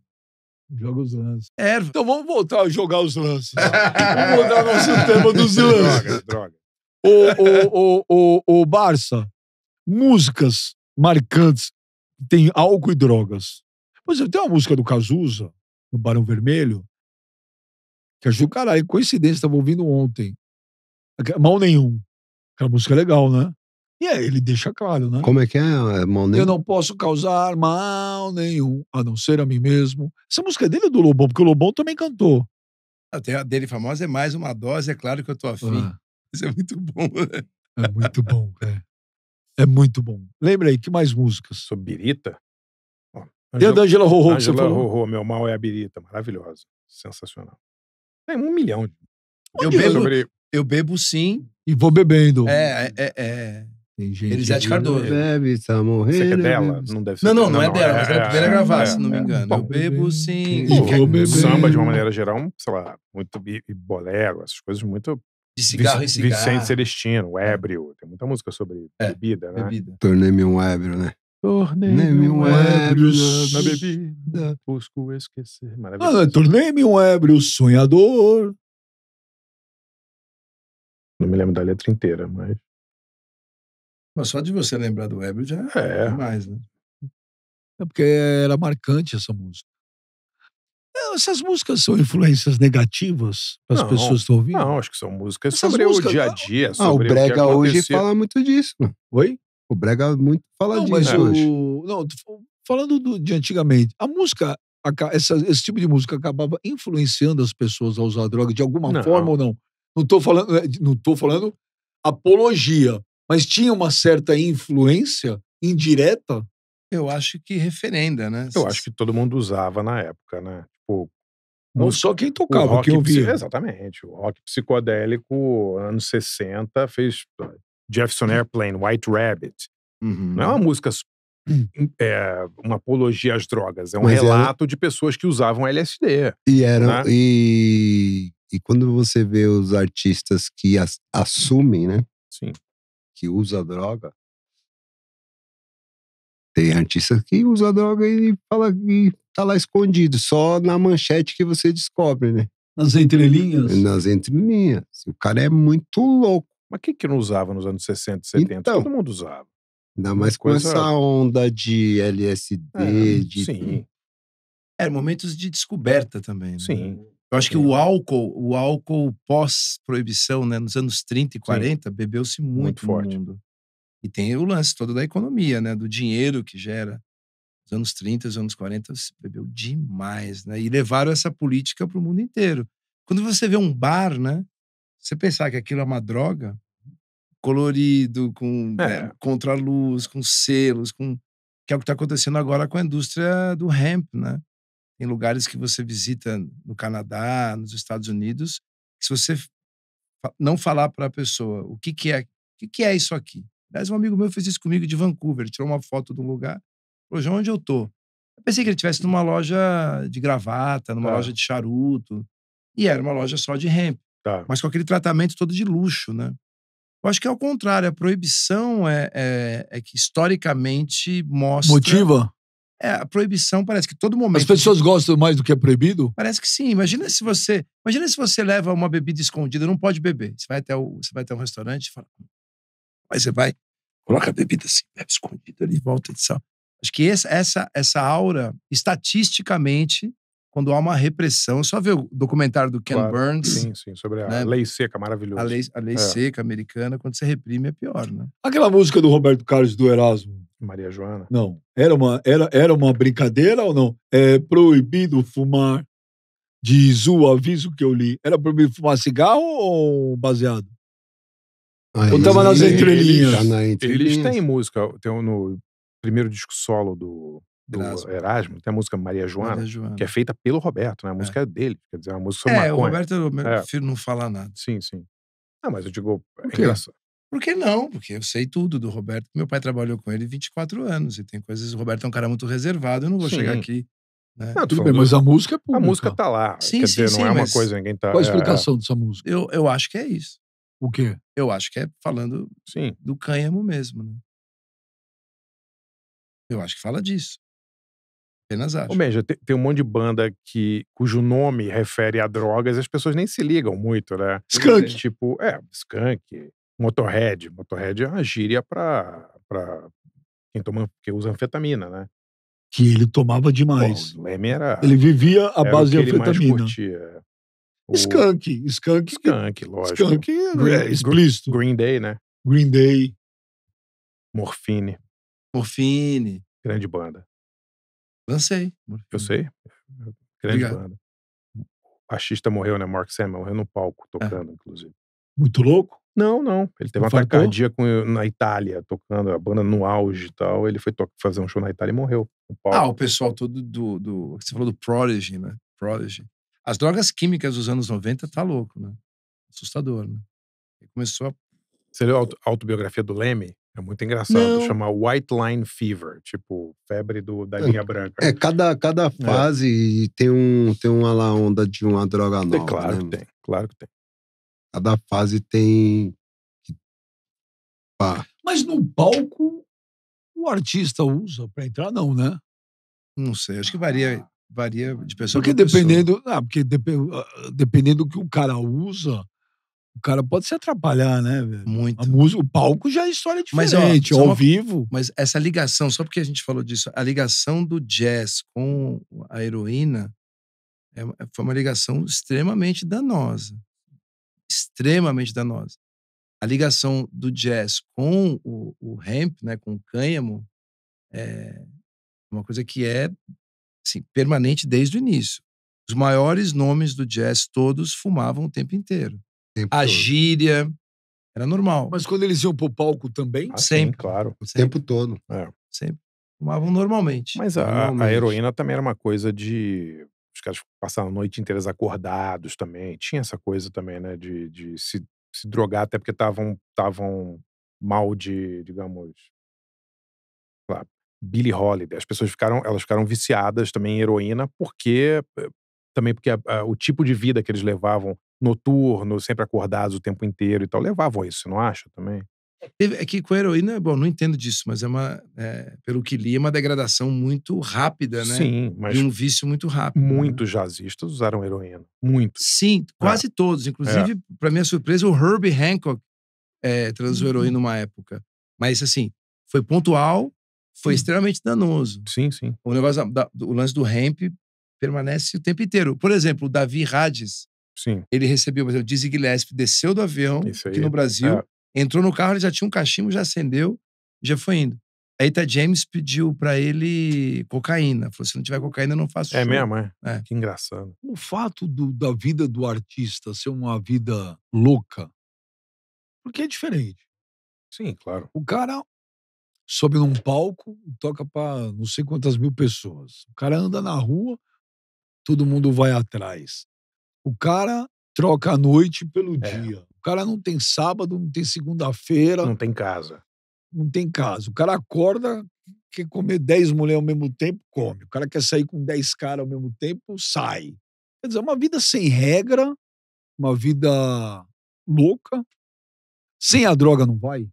Joga os lances. É. Então vamos voltar a jogar os lances. vamos mudar o nosso tema dos lances. Droga, droga. Ô, ô, ô, ô, ô, Barça, músicas marcantes tem álcool e drogas. Por exemplo, tem uma música do Cazuza, do Barão Vermelho, que achou, caralho, coincidência, estava ouvindo ontem. Mal nenhum. Aquela música é legal, né? E aí ele deixa claro, né? Como é que é, é mal nenhum? Eu não posso causar mal nenhum, a não ser a mim mesmo. Essa música é dele ou do Lobão? Porque o Lobão também cantou. Até ah, a dele famosa é mais uma dose, é claro que eu tô afim. Ah. Isso é muito bom, né? É muito bom, é. É muito bom. Lembra aí, que mais músicas? Sobre birita? Bom, Angela, e Angela Rorô que você falou? Rorô, Meu Mal é a Birita. Maravilhosa. Sensacional. Tem um milhão. De... Eu, bebo, sobre... eu bebo sim. E vou bebendo. É, é, é. é. Tem gente Elisete Cardoso. Bebe, tá morrendo. Você é dela? Não deve ser. Não, não, não, é não é dela, é, mas é, é gravar, é, se é, não me engano. eu bebo sim. E vou bebendo. Samba, de uma maneira geral, um, sei lá, muito. E, bolero, essas coisas muito de cigarro Vic, em cigarro. Vicente Celestino, o é. ébrio. Tem muita música sobre é, bebida, né? Bebida. Tornei-me um ébrio, né? Tornei-me um ébrio na bebida, busco esquecer. Maravilha! Ah, Tornei-me um ébrio sonhador. Não me lembro da letra inteira, mas... Mas só de você lembrar do ébrio já é, é mais, né? É porque era marcante essa música. É, essas músicas são influências negativas para as pessoas que estão ouvindo? Não, acho que são músicas Essas sobre músicas, o dia a dia. Ah, o Brega o hoje fala muito disso. Né? Oi? O Brega muito fala não, disso hoje. O, não, falando do, de antigamente, a música, essa, esse tipo de música acabava influenciando as pessoas a usar droga de alguma não. forma ou não? Não estou falando, é, não tô falando apologia, mas tinha uma certa influência indireta eu acho que referenda, né? Eu acho que todo mundo usava na época, né? Tipo, não só quem tocava, o rock, que eu via. Exatamente. O rock psicodélico, anos 60, fez ah, Jefferson hum. Airplane, White Rabbit. Uhum. Não é uma uhum. música. Hum. É, uma apologia às drogas. É um Mas relato era... de pessoas que usavam LSD. E eram. Né? E... e quando você vê os artistas que as... assumem, né? Sim. Que usa droga, tem artista que usa droga e fala que tá lá escondido, só na manchete que você descobre, né? Nas entrelinhas? Nas entrelinhas. O cara é muito louco. Mas quem que não usava nos anos 60, 70? Então, Todo mundo usava. Ainda mais com coisa... essa onda de LSD, é, de. Sim. Era é, momentos de descoberta também. Né? Sim. Eu acho que o álcool, o álcool pós-proibição, né, nos anos 30 e 40, bebeu-se muito, muito forte. mundo. E tem o lance todo da economia, né? Do dinheiro que gera. Nos anos 30, os anos 40, se bebeu demais, né? E levaram essa política para o mundo inteiro. Quando você vê um bar, né? Você pensar que aquilo é uma droga, colorido, com né, é. né, contra-luz, com selos, com que é o que está acontecendo agora com a indústria do hemp, né? em lugares que você visita no Canadá, nos Estados Unidos, se você não falar para a pessoa o que, que é, o que, que é isso aqui, Aliás, um amigo meu fez isso comigo de Vancouver. Ele tirou uma foto de um lugar. Falou, João, onde eu tô? Eu pensei que ele estivesse numa loja de gravata, numa tá. loja de charuto. E era uma loja só de hemp. Tá. Mas com aquele tratamento todo de luxo, né? Eu acho que é o contrário. A proibição é, é, é que historicamente mostra... Motiva? É, a proibição parece que todo momento. As pessoas gostam mais do que é proibido? Parece que sim. Imagina se você, imagina se você leva uma bebida escondida, não pode beber. Você vai até o, você vai até um restaurante, e fala, hum, aí você vai, Coloca a bebida assim, bebe escondido ali, volta e sal. Acho que essa, essa, essa aura, estatisticamente, quando há uma repressão, só ver o documentário do Ken claro, Burns. Sim, sim, sobre a né? lei seca, maravilhoso. A lei, a lei é. seca americana, quando você reprime, é pior, né? Aquela música do Roberto Carlos do Erasmo. Maria Joana? Não. Era uma, era, era uma brincadeira ou não? É proibido fumar. Diz o aviso que eu li. Era proibido fumar cigarro ou baseado? Aí, Ou tava nas entrelinhas? Eles, eles têm música, tem um, no primeiro disco solo do, do Erasmo. Erasmo, tem a música Maria Joana, Maria Joana, que é feita pelo Roberto, né? A é. música é, é dele, quer dizer, é uma música sobre é, maconha. É, o Roberto, eu é. prefiro não falar nada. Sim, sim. Ah, mas eu digo, é Por é engraçado. Por que não? Porque eu sei tudo do Roberto. Meu pai trabalhou com ele 24 anos e tem coisas. O Roberto é um cara muito reservado, eu não vou sim. chegar aqui né? Não, tudo bem, mas a música é pública. A música tá lá. Sim, Quer sim, dizer, sim, não é uma coisa, ninguém tá. Qual a explicação é, dessa música? Eu, eu acho que é isso. O quê? Eu acho que é falando Sim. do cânhamo mesmo, né? Eu acho que fala disso. Apenas acho. Ou seja, tem, tem, um monte de banda que, cujo nome refere a drogas e as pessoas nem se ligam muito, né? Skunk! Tipo, é, skunk, motorhead. Motorhead é uma gíria pra, pra quem, toma, quem usa anfetamina, né? Que ele tomava demais. Bom, o Leme era... Ele vivia à base de anfetamina. Ele mais curtia. O... Skunk, Skunk. Skunk, lógico. Skunk é, é explícito. Green Day, né? Green Day. Morfine. Morfine. Grande banda. Lancei. Eu sei. Grande Obrigado. banda. O baixista morreu, né? Mark Samuel morreu no palco, tocando, é. inclusive. Muito louco? Não, não. Ele teve um ataque cardíaco na Itália, tocando a banda no auge e tal. Ele foi fazer um show na Itália e morreu. no ah, palco. Ah, o pessoal todo do, do. Você falou do Prodigy, né? Prodigy. As drogas químicas dos anos 90 tá louco, né? Assustador, né? começou a. Você leu a autobiografia do Leme? É muito engraçado. Chama White Line Fever, tipo, febre do, da é linha é, branca. É, cada, cada é. fase é. tem, um, tem uma lá onda de uma droga nova. É, claro né? que tem, claro que tem. Cada fase tem. Pá. Mas no palco, o artista usa pra entrar, não, né? Não sei, acho que varia varia de pessoa porque para pessoa. dependendo ah, porque ah, dependendo do que o cara usa o cara pode se atrapalhar né velho? muito a música, o palco já é história diferente mas, ó, ao uma... vivo mas essa ligação só porque a gente falou disso a ligação do jazz com a heroína é, foi uma ligação extremamente danosa extremamente danosa a ligação do jazz com o, o hemp né com o cânhamo é uma coisa que é assim, permanente desde o início. Os maiores nomes do jazz todos fumavam o tempo inteiro. Tempo a todo. gíria era normal. Mas quando eles iam pro palco também? Ah, sempre. Sim, claro. O sempre. tempo todo. É. Sempre. Fumavam normalmente. Mas a, normalmente. a heroína também era uma coisa de os caras passaram a noite inteira acordados também. Tinha essa coisa também, né? De, de se, se drogar até porque estavam mal de, digamos, Billie Holiday. As pessoas ficaram, elas ficaram viciadas também em heroína, porque eh, também porque a, a, o tipo de vida que eles levavam noturno, sempre acordados o tempo inteiro e tal, levavam isso, você não acha também? É, é que com a heroína, bom, não entendo disso, mas é uma, é, pelo que li, é uma degradação muito rápida, né? Sim, mas. E um vício muito rápido. Né? Muitos né? jazzistas usaram heroína. Muitos. Sim, é. quase é. todos. Inclusive, é. para minha surpresa, o Herbie Hancock é, eh, transou uhum. heroína numa época. Mas, assim, foi pontual, foi sim. Hum. extremamente danoso. Sim, sim. O negócio da, o lance do Ramp permanece o tempo inteiro. Por exemplo, o Davi Radis, sim. ele recebeu, por exemplo, o Dizzy Gillespie desceu do avião aqui no Brasil, é. entrou no carro, ele já tinha um cachimbo, já acendeu, já foi indo. A Ita tá, James pediu para ele cocaína. Falou: se não tiver cocaína, eu não faço é show. É mesmo, é? é. Que engraçado. O fato do, da vida do artista ser uma vida louca, porque é diferente. Sim, claro. O cara sobe num palco e toca para não sei quantas mil pessoas. O cara anda na rua, todo mundo vai atrás. O cara troca a noite pelo é. dia. O cara não tem sábado, não tem segunda-feira. Não tem casa. Não tem casa. O cara acorda, quer comer 10 mulheres ao mesmo tempo, come. O cara quer sair com 10 caras ao mesmo tempo, sai. Quer dizer, é uma vida sem regra, uma vida louca. Sem a droga não vai?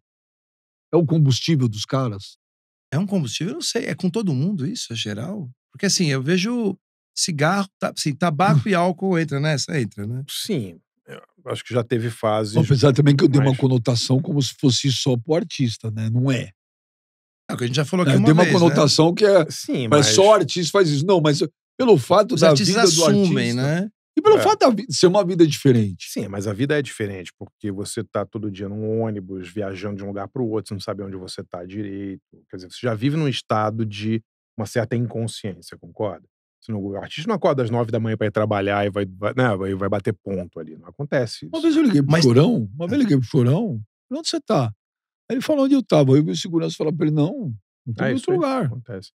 É o combustível dos caras? É um combustível, não sei. É com todo mundo isso, é geral? Porque assim, eu vejo cigarro, tá, assim, tabaco e álcool entra nessa? Né? Entra, né? Sim. É, acho que já teve fase. Apesar também que eu dei uma conotação como se fosse só pro artista, né? Não é. É o que a gente já falou aqui é, uma Dei uma né? conotação né? que é. Sim, mas. Mas só artista faz isso. Não, mas pelo fato Os da vida do artista. né? E pelo é. fato de ser uma vida diferente. Sim, mas a vida é diferente, porque você tá todo dia num ônibus, viajando de um lugar para o outro, você não sabe onde você tá direito. Quer dizer, você já vive num estado de uma certa inconsciência, concorda? o artista não acorda às nove da manhã para ir trabalhar e vai, vai, né, vai, vai bater ponto ali. Não acontece isso. Uma vez eu liguei pro mas... Chorão, uma vez eu é. liguei pro Chorão, onde você tá? Aí ele falou onde eu tava. Aí o segurança falou para ele, não, não tem é, outro lugar. Acontece.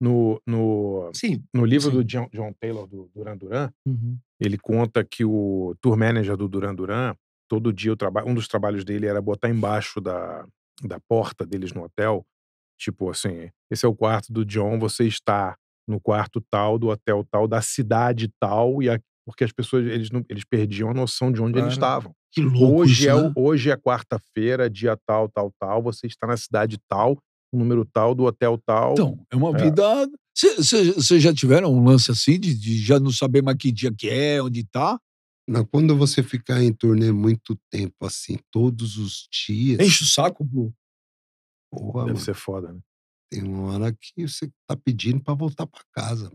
No, no, sim, no livro sim. do John, John, Taylor, do Duran Duran, uhum. ele conta que o tour manager do Duran Duran, todo dia o trabalho, um dos trabalhos dele era botar embaixo da, da porta deles no hotel, tipo assim, esse é o quarto do John, você está no quarto tal, do hotel tal, da cidade tal, e a, porque as pessoas, eles, não, eles perdiam a noção de onde eles estavam. Que louco hoje isso, é né? Hoje é quarta-feira, dia tal, tal, tal, você está na cidade tal, número tal, do hotel tal. Então, é uma é. vida. Vocês já tiveram um lance assim de, de, já não saber mais que dia que é, onde tá? Não, quando você ficar em turnê muito tempo, assim, todos os dias. Enche o saco, Blue. Porra, Deve mano. ser foda, né? Tem uma hora que você tá pedindo para voltar para casa.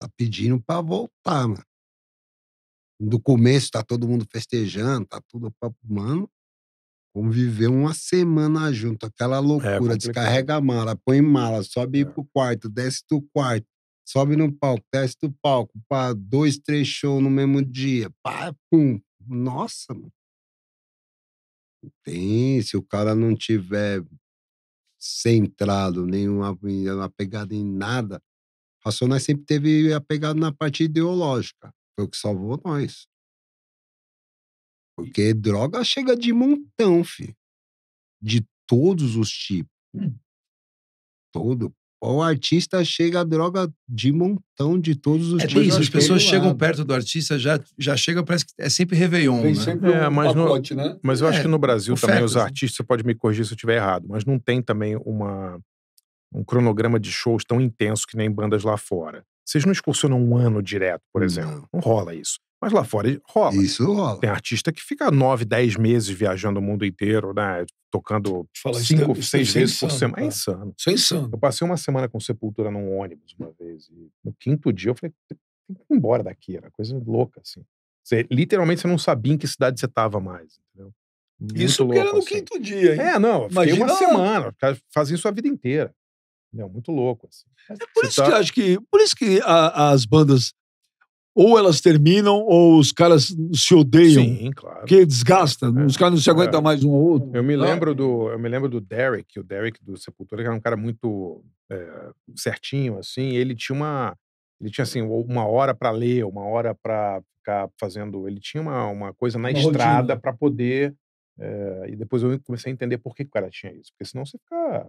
Tá pedindo para voltar, mano. Do começo tá todo mundo festejando, tá tudo. Mano, viver uma semana junto, aquela é loucura, é descarrega a mala, põe mala, sobe é. pro quarto, desce do quarto, sobe no palco, desce do palco, pá, dois, três shows no mesmo dia, pá, pum. Nossa, mano. Tem, se o cara não tiver centrado, nenhuma apegado em nada, Racionais sempre teve apegado na parte ideológica. Foi o que salvou nós. Porque droga chega de montão, filho. De todos os tipos. Hum. Todo. O artista chega a droga de montão de todos os é, tipos. Isso, as é pessoas chegam lado. perto do artista, já, já chega, parece que é sempre Réveillon. Tem né? sempre é, um mas pacote, no, né? Mas eu é, acho que no Brasil também os né? artistas, você pode me corrigir se eu estiver errado, mas não tem também uma, um cronograma de shows tão intenso que nem bandas lá fora. Vocês não excursionam um ano direto, por exemplo. Não rola isso. Mas lá fora rola. Isso rola. Tem artista que fica nove, dez meses viajando o mundo inteiro, né? Tocando Fala, cinco, é isso, é seis isso vezes é insano, por semana. Cara. É insano. Isso é insano. Eu passei uma semana com Sepultura num ônibus uma vez. E no quinto dia eu falei, tem que ir embora daqui. Era coisa louca, assim. Você, literalmente você não sabia em que cidade você estava mais, entendeu? Muito isso louco, era no assim. quinto dia, hein? É, não. Fiquei Imagina... uma semana. Fazia sua vida inteira. Não, muito louco. Assim. É por você isso tá... que eu acho que. Por isso que a, as bandas ou elas terminam ou os caras se odeiam. Sim, claro. Porque desgasta, é, os caras não se aguentam é. mais um ou outro. Eu me lembro do, eu me lembro do Derek, o Derek do Sepultura, que era um cara muito é, certinho assim, ele tinha uma ele tinha assim uma hora para ler, uma hora para ficar fazendo, ele tinha uma, uma coisa na uma estrada para poder é, e depois eu comecei a entender por que o cara tinha isso, porque senão você fica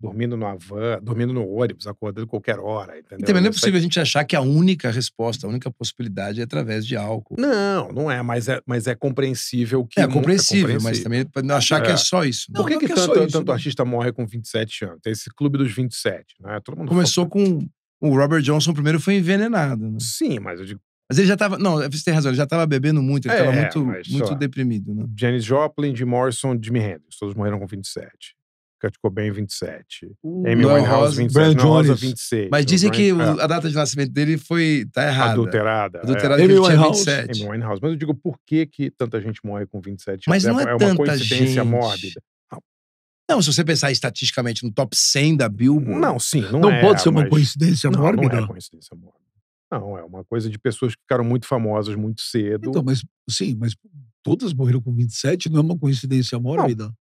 dormindo no van, dormindo no ônibus, acordando qualquer hora, entendeu? E também não é possível a gente achar que a única resposta, a única possibilidade é através de álcool. Não, não é, mas é, mas é compreensível que... É, é compreensível, é compreensível. mas também achar é. é. que é só isso. Não, Por que, que, que tanto, isso, tanto né? artista morre com 27 anos? Tem esse clube dos 27, né? Todo mundo Começou com... O Robert Johnson primeiro foi envenenado, né? Sim, mas eu digo, mas ele já estava, Não, você tem razão, ele já estava bebendo muito, ele estava é, muito, mas, muito deprimido, né? Janis Joplin, Jim Morrison, Jimi Hendrix, todos morreram com 27. Kurt Cobain, 27. Uh, Amy Winehouse, 27. Brand Jones 26. Mas dizem que o, é. a data de nascimento dele foi... tá errada. Adulterada. Adulterada, é. Amy Winehouse. 27. Amy Winehouse. Mas eu digo, por que, que tanta gente morre com 27 Mas anos? É mas não é, é uma coincidência gente. mórbida. Não, se você pensar estatisticamente no top 100 da Billboard... Não, sim, não, não é. pode ser uma mas... coincidência não, mórbida. Não é coincidência mórbida. Não, é uma coisa de pessoas que ficaram muito famosas muito cedo. Então, mas sim, mas todas morreram com 27, não é uma coincidência mórbida? Não,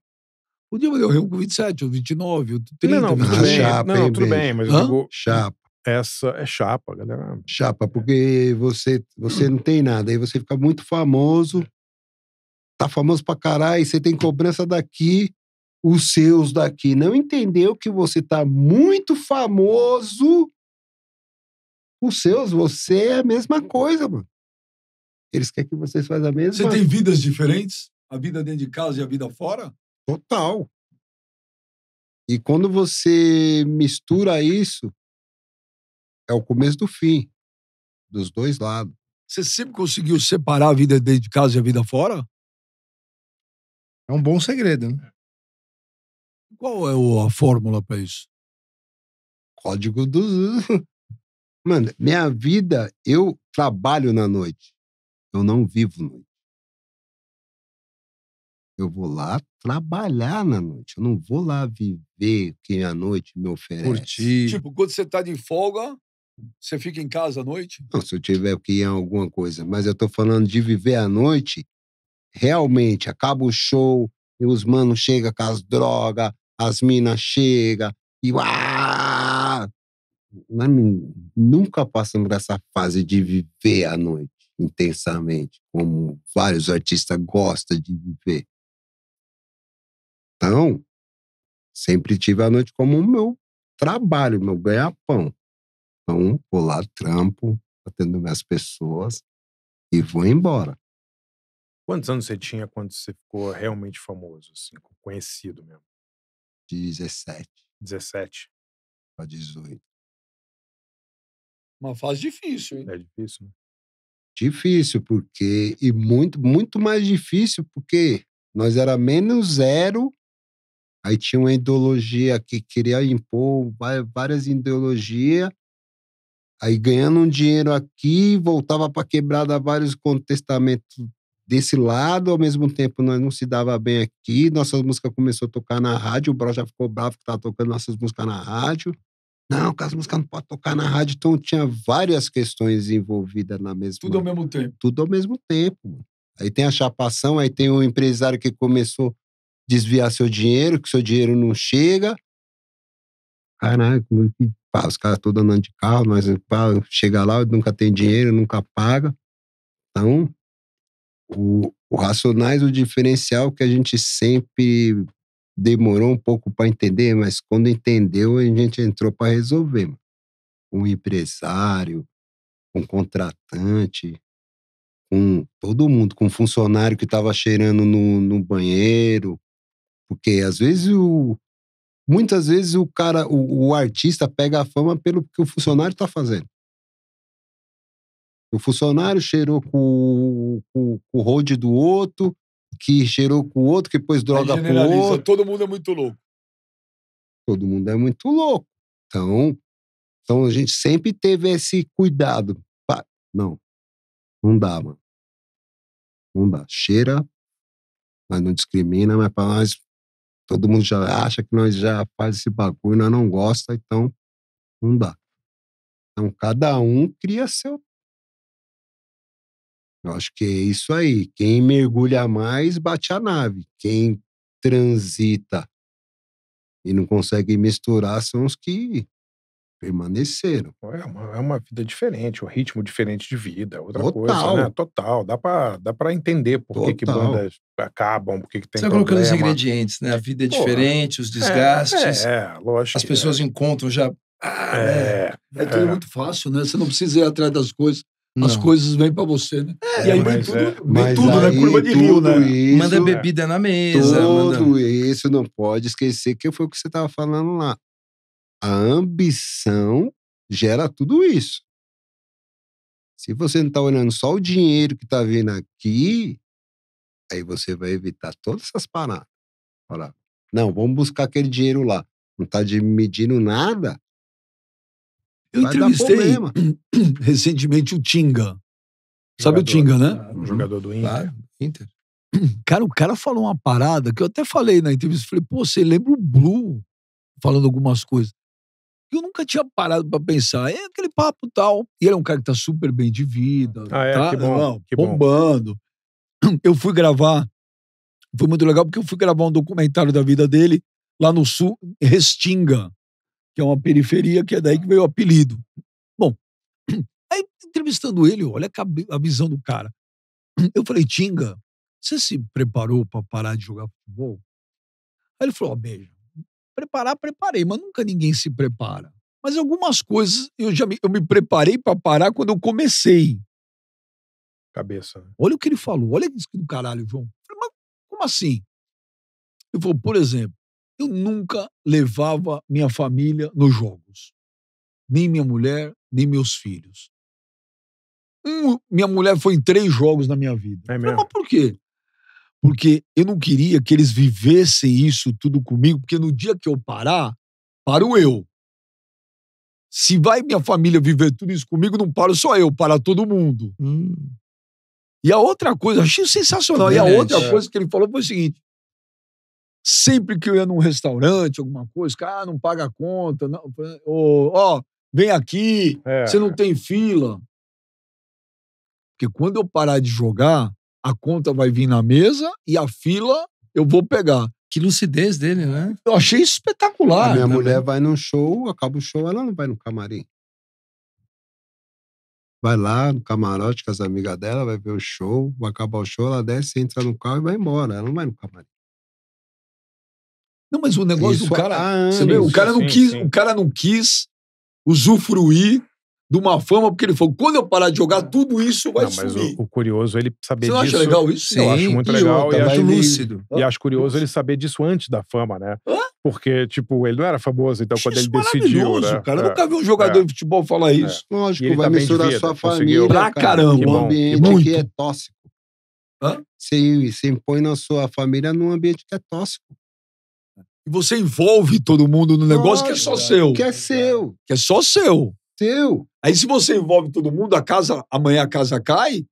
Podia valer o com 27, ou 29, ou 30. Não, não, tudo, bem. Chapa, não, tudo bem, mas Hã? eu digo... Chapa. Essa é chapa, galera. Chapa, porque você, você não tem nada. Aí você fica muito famoso, tá famoso pra caralho, você tem cobrança daqui, os seus daqui não entendeu que você tá muito famoso, os seus, você é a mesma coisa, mano. Eles querem que vocês façam a mesma Você tem vidas diferentes? A vida dentro de casa e a vida fora? Total. E quando você mistura isso, é o começo do fim, dos dois lados. Você sempre conseguiu separar a vida dentro de casa e a vida fora? É um bom segredo, né? Qual é a fórmula para isso? Código dos. Mano, minha vida, eu trabalho na noite. Eu não vivo noite. Eu vou lá trabalhar na noite. Eu não vou lá viver o que a noite me oferece. Curtir. Tipo, quando você tá de folga, você fica em casa à noite? Não, se eu tiver que ir em alguma coisa. Mas eu tô falando de viver à noite, realmente. Acaba o show, e os manos chegam com as drogas, as minas chegam, e uá! Nunca passamos dessa fase de viver à noite intensamente, como vários artistas gostam de viver. Então, sempre tive a noite como o meu trabalho, meu ganha-pão. Então, vou lá, trampo, atendo minhas pessoas e vou embora. Quantos anos você tinha quando você ficou realmente famoso, assim, conhecido mesmo? 17. 17? Pra 18. Uma fase difícil, hein? É difícil, né? Difícil, porque. E muito, muito mais difícil, porque nós era menos zero Aí tinha uma ideologia que queria impor várias ideologias, aí ganhando um dinheiro aqui, voltava para quebrada vários contestamentos desse lado, ao mesmo tempo nós não se dava bem aqui, nossas músicas começou a tocar na rádio, o Bro já ficou bravo que estava tocando nossas músicas na rádio. Não, as músicas não pode tocar na rádio, então tinha várias questões envolvidas na mesma. Tudo ao mesmo tempo. Tudo ao mesmo tempo. Aí tem a chapação, aí tem o empresário que começou desviar seu dinheiro, que seu dinheiro não chega. Caralho, é os caras todos andando de carro, mas pá, chega lá, nunca tem dinheiro, nunca paga. Então, o, o Racionais, o diferencial que a gente sempre demorou um pouco para entender, mas quando entendeu, a gente entrou para resolver. Um empresário, um contratante, com todo mundo, com um funcionário que estava cheirando no, no banheiro, porque às vezes o. Muitas vezes o cara, o, o artista pega a fama pelo que o funcionário está fazendo. O funcionário cheirou com, com, com o rode do outro, que cheirou com o outro, que pôs droga pro outro. Todo mundo é muito louco. Todo mundo é muito louco. Então, então a gente sempre teve esse cuidado. Não, não dá, mano. Não dá. Cheira, mas não discrimina, mas para nós todo mundo já acha que nós já faz esse bagulho, nós não gosta, então não dá. Então cada um cria seu. Eu acho que é isso aí. Quem mergulha mais bate a nave. Quem transita e não consegue misturar são os que permaneceram. É uma, é uma vida diferente, um ritmo diferente de vida, é outra Total. coisa, né? Total. Dá pra, dá pra entender por Total. que, que bandas acabam, por que, que tem Você colocando é os ingredientes, né? A vida é diferente, os é, desgastes. É, é lógico. As pessoas é. encontram já... Ah, né, é, é tudo muito fácil, né? Você não precisa ir atrás das coisas. Não. As coisas vêm pra você, né? É, e aí vem tudo, é. vem tudo né, aí, né? Curva de rio, né? Isso, manda bebida na mesa. Tudo manda... isso, não pode esquecer que foi o que você tava falando lá. A ambição gera tudo isso. Se você não está olhando só o dinheiro que está vindo aqui, aí você vai evitar todas essas paradas. Olha, não, vamos buscar aquele dinheiro lá. Não está medindo nada. Eu vai entrevistei recentemente o Tinga. Jogador, Sabe o Tinga, né? Um jogador do Inter. Inter. Cara, o cara falou uma parada que eu até falei na entrevista. Falei, pô, você lembra o Blue falando algumas coisas que eu nunca tinha parado para pensar. É aquele papo tal. E ele é um cara que tá super bem de vida. Ah, é? Tá, que bom, não, que bombando. Bom. Eu fui gravar. Foi muito legal porque eu fui gravar um documentário da vida dele lá no sul, Restinga, que é uma periferia que é daí que veio o apelido. Bom, aí entrevistando ele, olha a visão do cara. Eu falei, Tinga, você se preparou para parar de jogar futebol? Aí ele falou, ó, oh, beijo preparar, preparei, mas nunca ninguém se prepara. Mas algumas coisas eu já me, eu me preparei para parar quando eu comecei. Cabeça. Né? Olha o que ele falou, olha isso do caralho, João. Falei, mas como assim? Eu vou por exemplo, eu nunca levava minha família nos jogos. Nem minha mulher, nem meus filhos. Um, minha mulher foi em três jogos na minha vida. É mesmo? Falei, mas por quê? porque eu não queria que eles vivessem isso tudo comigo, porque no dia que eu parar, paro eu. Se vai minha família viver tudo isso comigo, não paro só eu, para todo mundo. Hum. E a outra coisa, achei sensacional. e a outra é. coisa que ele falou foi o seguinte: sempre que eu ia num restaurante, alguma coisa, cara, ah, não paga a conta, não, ou, ó, vem aqui, é. você não tem fila. Porque quando eu parar de jogar, a conta vai vir na mesa e a fila eu vou pegar. Que lucidez dele, né? Eu achei espetacular. A minha também. mulher vai num show, acaba o show, ela não vai no camarim. Vai lá no camarote com as amigas dela, vai ver o show, vai acabar o show, ela desce, entra no carro e vai embora. Ela não vai no camarim. Não, mas o negócio Isso do cara. você vê, o cara, sim, não quis, o cara não quis usufruir de uma fama, porque ele falou: quando eu parar de jogar, é. tudo isso vai não, mas sumir. O, o curioso é ele saber Você disso. Você acha legal isso? Sim, eu acho muito legal. Outra, e acho lúcido. E acho curioso ele saber disso antes da fama, né? Hã? Porque, tipo, ele não era famoso, então isso quando ele é decidiu. Né? cara. É, nunca vi um jogador é. de futebol falar isso. É. Lógico, ele vai misturar devia, sua família. Pra caramba, que um ambiente que é tóxico. Sim, e você impõe na sua família num ambiente que é tóxico. E você envolve todo mundo no negócio que é só seu. Que é seu. Que é só seu teu. Aí se você envolve todo mundo, a casa, amanhã a casa cai,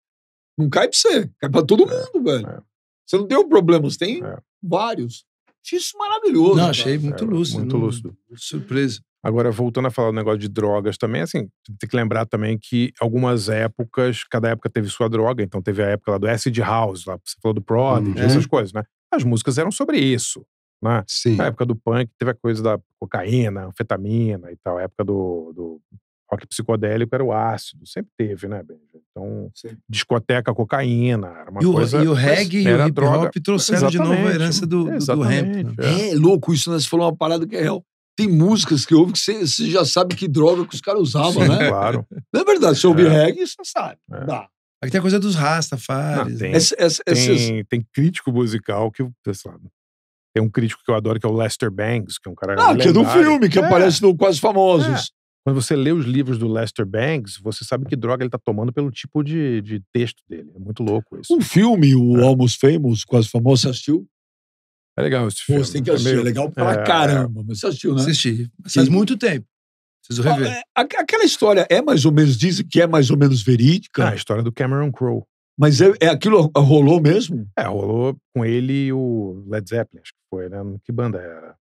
não cai pra você, cai pra todo é, mundo, velho. É. Você não tem um problema, você tem é. vários. Achei isso maravilhoso. Não, achei muito é, lúcido. Muito lúcido. Surpresa. Agora, voltando a falar do negócio de drogas também, assim, tem que lembrar também que algumas épocas, cada época teve sua droga, então teve a época lá do Acid House, lá você falou do Prodigy, hum, essas é. coisas, né? As músicas eram sobre isso. Né? Na época do punk, teve a coisa da cocaína, anfetamina e tal. A época do, do rock psicodélico era o ácido, sempre teve, né, Benja? Então, Sim. discoteca, cocaína, era uma e coisa... O, e o reggae e o hip hop trouxeram de novo a herança do, do rap. Né? É. é. louco isso, né? Você falou uma parada que é real. Tem músicas que ouve que você, já sabe que droga que os caras usavam, Sim, né? claro. Não é verdade, se ouvir é. reggae, você sabe. É. Dá. Aqui tem a coisa dos Rastafares. Né? Tem, tem, essas... tem crítico musical que, sabe, tem um crítico que eu adoro, que é o Lester Bangs, que é um cara. Ah, lendário. que é do filme, que é. aparece no Quase Famosos. É. Quando você lê os livros do Lester Bangs, você sabe que droga ele tá tomando pelo tipo de, de texto dele. É muito louco isso. Um filme, o é. Almost Famous, quase famoso, você assistiu? É legal esse filme. Você tem que assistir, é, é meio... é legal pra é, caramba. Mas você assistiu, né? Assisti. Mas faz muito tempo. Preciso rever. É, aquela história é mais ou menos, dizem que é mais ou menos verídica. Ah, a história do Cameron Crowe. Mas é, é, aquilo é, rolou mesmo? É, rolou com ele e o Led Zeppelin, acho que foi, né? Que banda era?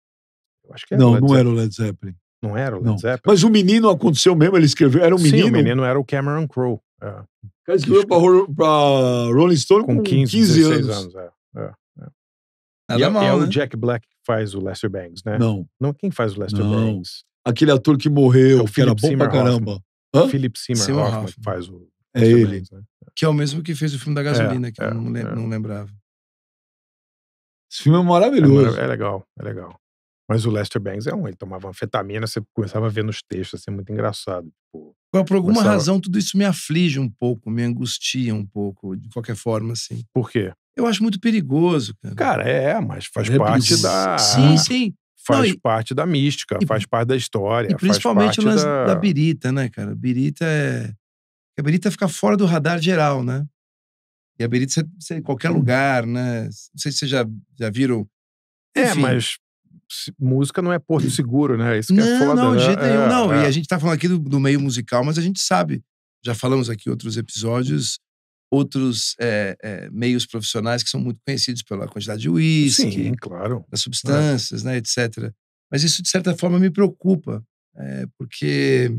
Eu acho que era Não, não era o Led Zeppelin. Não era o Led Zeppelin. Mas o menino aconteceu mesmo, ele escreveu. Era um menino? o menino era o Cameron Crowe. É. O cara escreveu pra, pra, Rolling Stone com, com 15, 15 anos. anos é. É. É. E é, é, mal, é né? o Jack Black que faz o Lester Bangs, né? Não. Não, quem faz o Lester Não. Bangs? Aquele ator que morreu, é que era bom Zimmer pra caramba. Hã? Philip Seymour, Hoffman, Hoffman, que faz o é Lester ele. Bangs, né? Que é o mesmo que fez o filme da é, gasolina, que eu não, não lembrava. Esse filme é maravilhoso. É, é legal, é legal. Mas o Lester Bangs é um, ele tomava anfetamina, você começava a ver nos textos, assim, muito engraçado. Tipo, por alguma começava... razão, tudo isso me aflige um pouco, me angustia um pouco, de qualquer forma, assim. Por quê? Eu acho muito perigoso, cara. Cara, é, mas faz é parte da. Sim, sim. Faz Não, parte da mística, e... faz parte da história. E principalmente o lance da... da birita, né, cara? Birita é. A birita fica fora do radar geral, né? E a birita você, você em qualquer hum. lugar, né? Não sei se vocês já, já viram. É, Enfim, é, mas música não é porto hum. seguro, né? Isso que é não, é foda. Não, de né? jeito nenhum, é, não. É. E a gente tá falando aqui do, do, meio musical, mas a gente sabe. Já falamos aqui outros episódios, outros é, é, meios profissionais que são muito conhecidos pela quantidade de uísque. Sim, claro. Das substâncias, né, etc. Mas isso, de certa forma, me preocupa. porque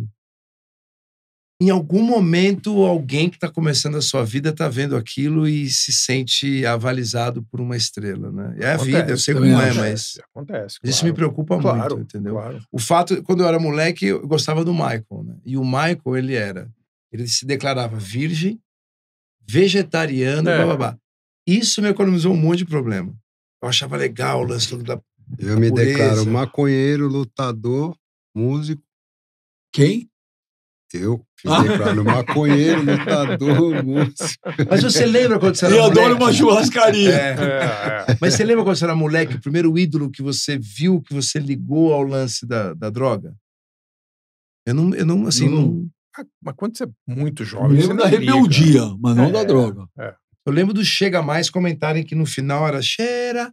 em algum momento alguém que está começando a sua vida está vendo aquilo e se sente avalizado por uma estrela, né? É a acontece, vida, eu sei como é, mas acontece. Claro. Isso me preocupa claro, muito, entendeu? Claro. O fato, quando eu era moleque, eu gostava do Michael, né? E o Michael ele era, ele se declarava virgem, vegetariano, é. blá, blá, blá. Isso me economizou um monte de problema. Eu achava legal o lance todo da eu da me pureza. declaro maconheiro, lutador, músico. Quem? Eu. Fiz maconheiro, lutador, moço. Mas você lembra quando você era Eu moleque? adoro uma churrascaria. É. É, é. Mas você lembra quando você era moleque, o primeiro ídolo que você viu, que você ligou ao lance da, da droga? Eu não, eu não assim, não... não... Ah, mas quando você é muito jovem, eu lembro da rebeldia, mas não é, da droga. É. Eu lembro do Chega Mais comentarem que no final era cheira,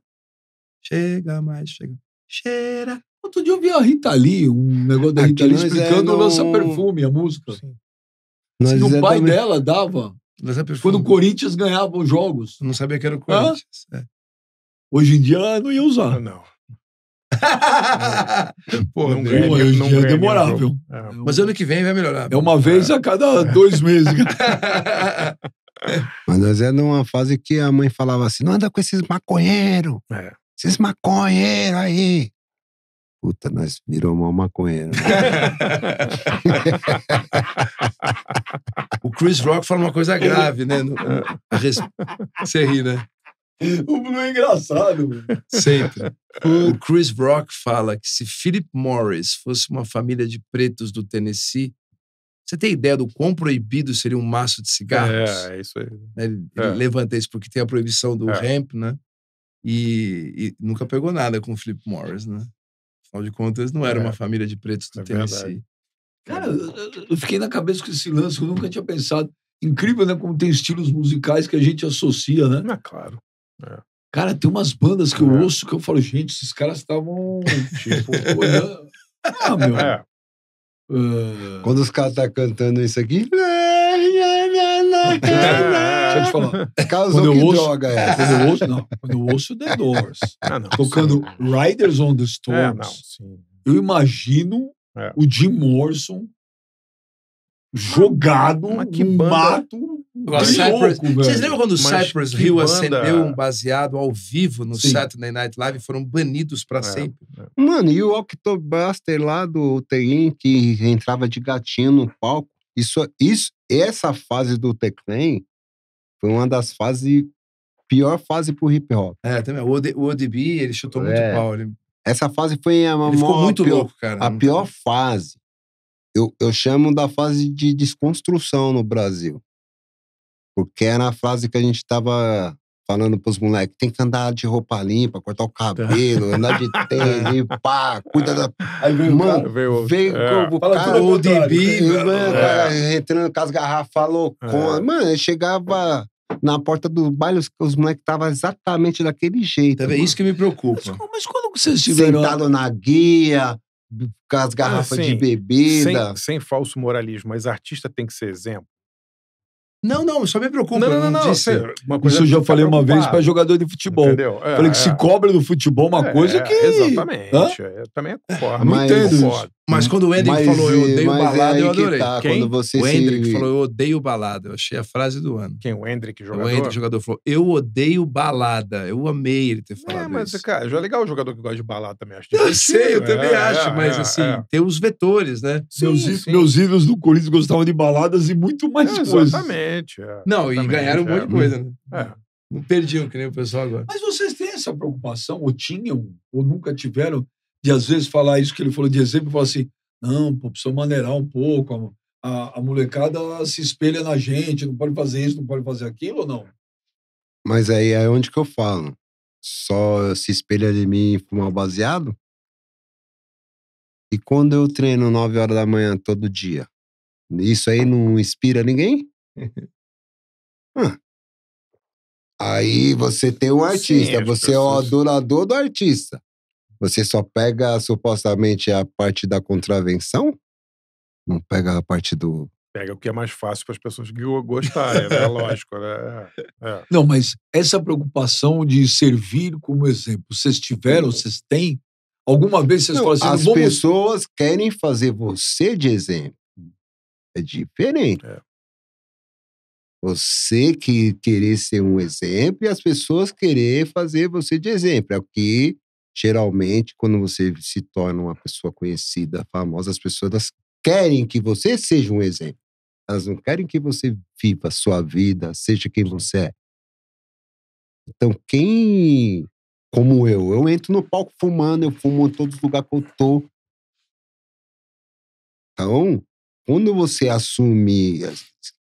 chega mais, chega, cheira, Outro dia eu vi a Rita Lee, um negócio da Rita Lee é explicando é no... Lança Perfume, a música. Sim. assim, o é pai dela dava. Quando o Corinthians ganhava os jogos. Eu não sabia que era o Corinthians. É. Hoje em dia ela não ia usar. Ah, não. É não ganha, hoje em não dia é demorável. É, Mas ano que vem vai melhorar. É uma vez a cada dois meses. Mas nós é numa fase que a mãe falava assim: não anda com esses maconheiros. É. Esses maconheiros aí. Puta, nós virou uma maconheira. Né? o Chris Rock fala uma coisa grave, né? No, res... Você ri, né? O Blue é engraçado. Mano. Sempre. O Chris Rock fala que se Philip Morris fosse uma família de pretos do Tennessee, você tem ideia do quão proibido seria um maço de cigarros? É, é isso aí. Né? Ele, é. levanta isso porque tem a proibição do é. hemp, né? E, e, nunca pegou nada com o Philip Morris, né? Afinal de contas, não era é. uma família de pretos do é Tennessee. Verdade. É. Cara, eu fiquei na cabeça com esse lance, eu nunca tinha pensado. Incrível, né? Como tem estilos musicais que a gente associa, né? É claro. É. Cara, tem umas bandas que eu é. ouço que eu falo, gente, esses caras estavam, tipo, olhando. Ah, meu. É. Uh... Quando os caras estão tá cantando isso aqui. É deixa eu te falar. Casou quando eu ouço, droga é. Quando eu ouço, não. Quando eu ouço The Doors, ah, não, tocando sim. Riders on the Storms, é, não, eu imagino é. o Jim Morrison jogado mas que banda... mato Cypress, Vocês lembram quando o Cypress Hill banda... acendeu um baseado ao vivo no Sim. Saturday Night Live e foram banidos para é, sempre? É. Mano, e o Octobuster lá do Tegin que entrava de gatinho no palco? Isso, isso, essa fase do Teclan foi uma das fases, pior fase pro hip hop. É, também. O, OD, o ODB, ele chutou é. muito pau. Ele... Essa fase foi a, ele maior, muito pior, louco, cara. A pior fase. Eu, eu chamo da fase de desconstrução no Brasil. Porque era a fase que a gente tava falando pros moleques, tem que andar de roupa limpa, cortar o cabelo, andar de tênis, pá, cuida da... Aí veio mano, cara, veio, veio é. o Fala cara... O DB, mano. É. Cara, entrando com as garrafas falou É. Mano, chegava na porta do baile, os, os moleques estavam exatamente daquele jeito. Tá é isso que me preocupa. Mas, mas quando vocês tiveram... Sentado na guia, com as ah, garrafas de bebida. Sem, sem falso moralismo, mas artista tem que ser exemplo. Não, não, só me preocupa. Não, não, não. não disse. Isso eu já tá falei uma vez para jogador de futebol. Entendeu? É, falei que é. se cobra do futebol uma é, coisa que. Exatamente. Hã? É, eu também concordo. Não entendo. Concordo. Mas hum. quando o Hendrick é, é tá, falou eu odeio balada, é eu adorei. Que tá, Quem? você o Hendrick se... falou eu odeio balada. Eu achei a frase do ano. Quem? O Hendrick, jogador? O Hendrick, jogador, falou eu odeio balada. Eu amei ele ter falado isso. é, mas, isso. cara, já é legal o jogador que gosta de balada também. Acho eu sei, eu né? também é, acho. É, mas, assim, tem os vetores, né? Sim, meus, ídolos do Corinthians gostavam de baladas e muito mais coisas. Exatamente. Não, exatamente, e ganharam um monte de coisa, né? É. Não perdiam, que nem o pessoal agora. Mas vocês têm essa preocupação, ou tinham, ou nunca tiveram, de às vezes falar isso que ele falou de exemplo e falar assim: não, pô, precisa maneirar um pouco, a, a, a molecada se espelha na gente, não pode fazer isso, não pode fazer aquilo ou não? Mas aí é onde que eu falo. Só se espelha de mim fumar baseado? E quando eu treino 9 horas da manhã todo dia, isso aí não inspira ninguém? ah. Aí você tem um artista, Certo. você é o adorador do artista. Você só pega supostamente a parte da contravenção? Não pega a parte do. Pega o que é mais fácil para as pessoas gostarem, né? É lógico, né? É, é. Não, mas essa preocupação de servir como exemplo, vocês tiveram, vocês têm? Alguma vez vocês fazem assim, As vamos... pessoas querem fazer você de exemplo. É diferente. É. Você que querer ser um exemplo e as pessoas querer fazer você de exemplo. É o que geralmente, quando você se torna uma pessoa conhecida, famosa, as pessoas querem que você seja um exemplo. Elas não querem que você viva a sua vida, seja quem você é. Então, quem, como eu, eu entro no palco fumando, eu fumo em todos os lugares que eu tô. Então, quando você assume eh,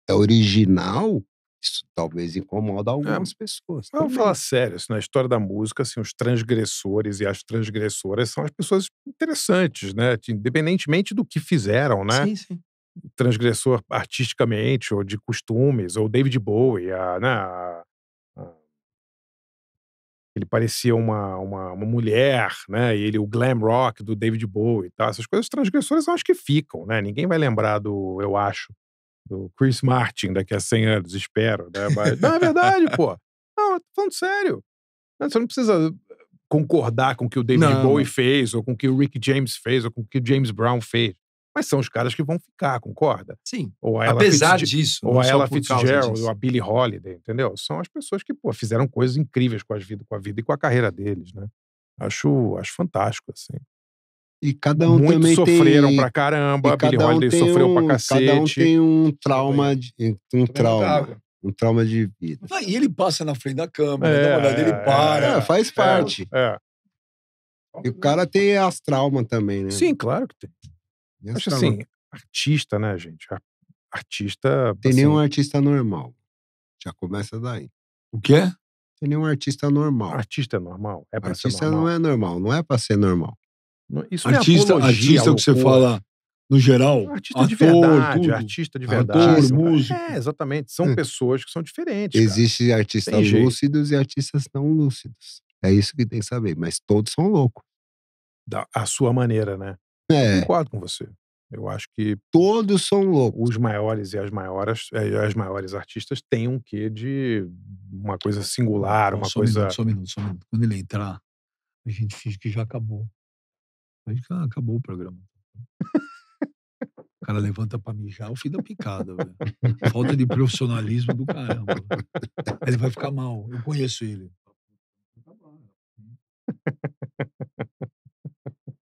é original, isso talvez incomoda é. algumas é, pessoas. Mas vamos falar sério, assim, na história da música, assim, os transgressores e as transgressoras são as pessoas interessantes, né? Independentemente do que fizeram, né? Sim, sim. Transgressor artisticamente, ou de costumes, ou David Bowie, a, né? A, a... ele parecia uma, uma, uma, mulher, né? E ele, o glam rock do David Bowie, tá? Essas coisas transgressoras eu acho que ficam, né? Ninguém vai lembrar do Eu Acho do Chris Martin daqui a 100 anos, espero. Né? Mas, não, é verdade, pô. Não, tô falando sério. Você não precisa eh, concordar com o que o David não. Bowie fez, ou com o que o Rick James fez, ou com o que o James Brown fez. Mas são os caras que vão ficar, concorda? Sim. Ou a Apesar disso. Ou a Ella Fitzgerald, ou a Billie Holiday, entendeu? São as pessoas que pô, fizeram coisas incríveis com a, vida, com a vida e com a carreira deles, né? Acho, acho fantástico, assim. E cada um Muitos também sofreram tem... pra caramba, Billy um sofreu um, pra cacete. Cada um tem um trauma, de, um trauma. Um trauma de vida. E ele passa na frente da câmera, é, dá uma olhada, ele é, para. É, faz é, parte. É, é. E o cara tem as traumas também, né? Sim, claro que tem. Acho assim, artista, né, gente? Artista. Tem assim... nenhum artista normal. Já começa daí. O quê? Tem nenhum artista normal. Artista é normal? É pra artista ser normal. não é normal, não é pra ser normal. Isso é artista, é apologia, artista que você fala no geral. É artista ator, de verdade, tudo. artista de verdade. Ator, músico. É, exatamente. São hum. pessoas que são diferentes. Existem artistas lúcidos e artistas não lúcidos. É isso que tem que saber. Mas todos são loucos. Da, a sua maneira, né? É. Concordo com você. Eu acho que. Todos são loucos. Os maiores e as maiores, é, as maiores artistas têm um quê de uma coisa singular, uma só coisa. Um minuto, só um minuto, só um minuto. Quando ele entrar, a gente finge que já acabou. A gente ah, acabou o programa. O cara levanta pra mijar, o fim da picada, velho. Falta de profissionalismo do caramba. Véio. Ele vai ficar mal. Eu conheço ele.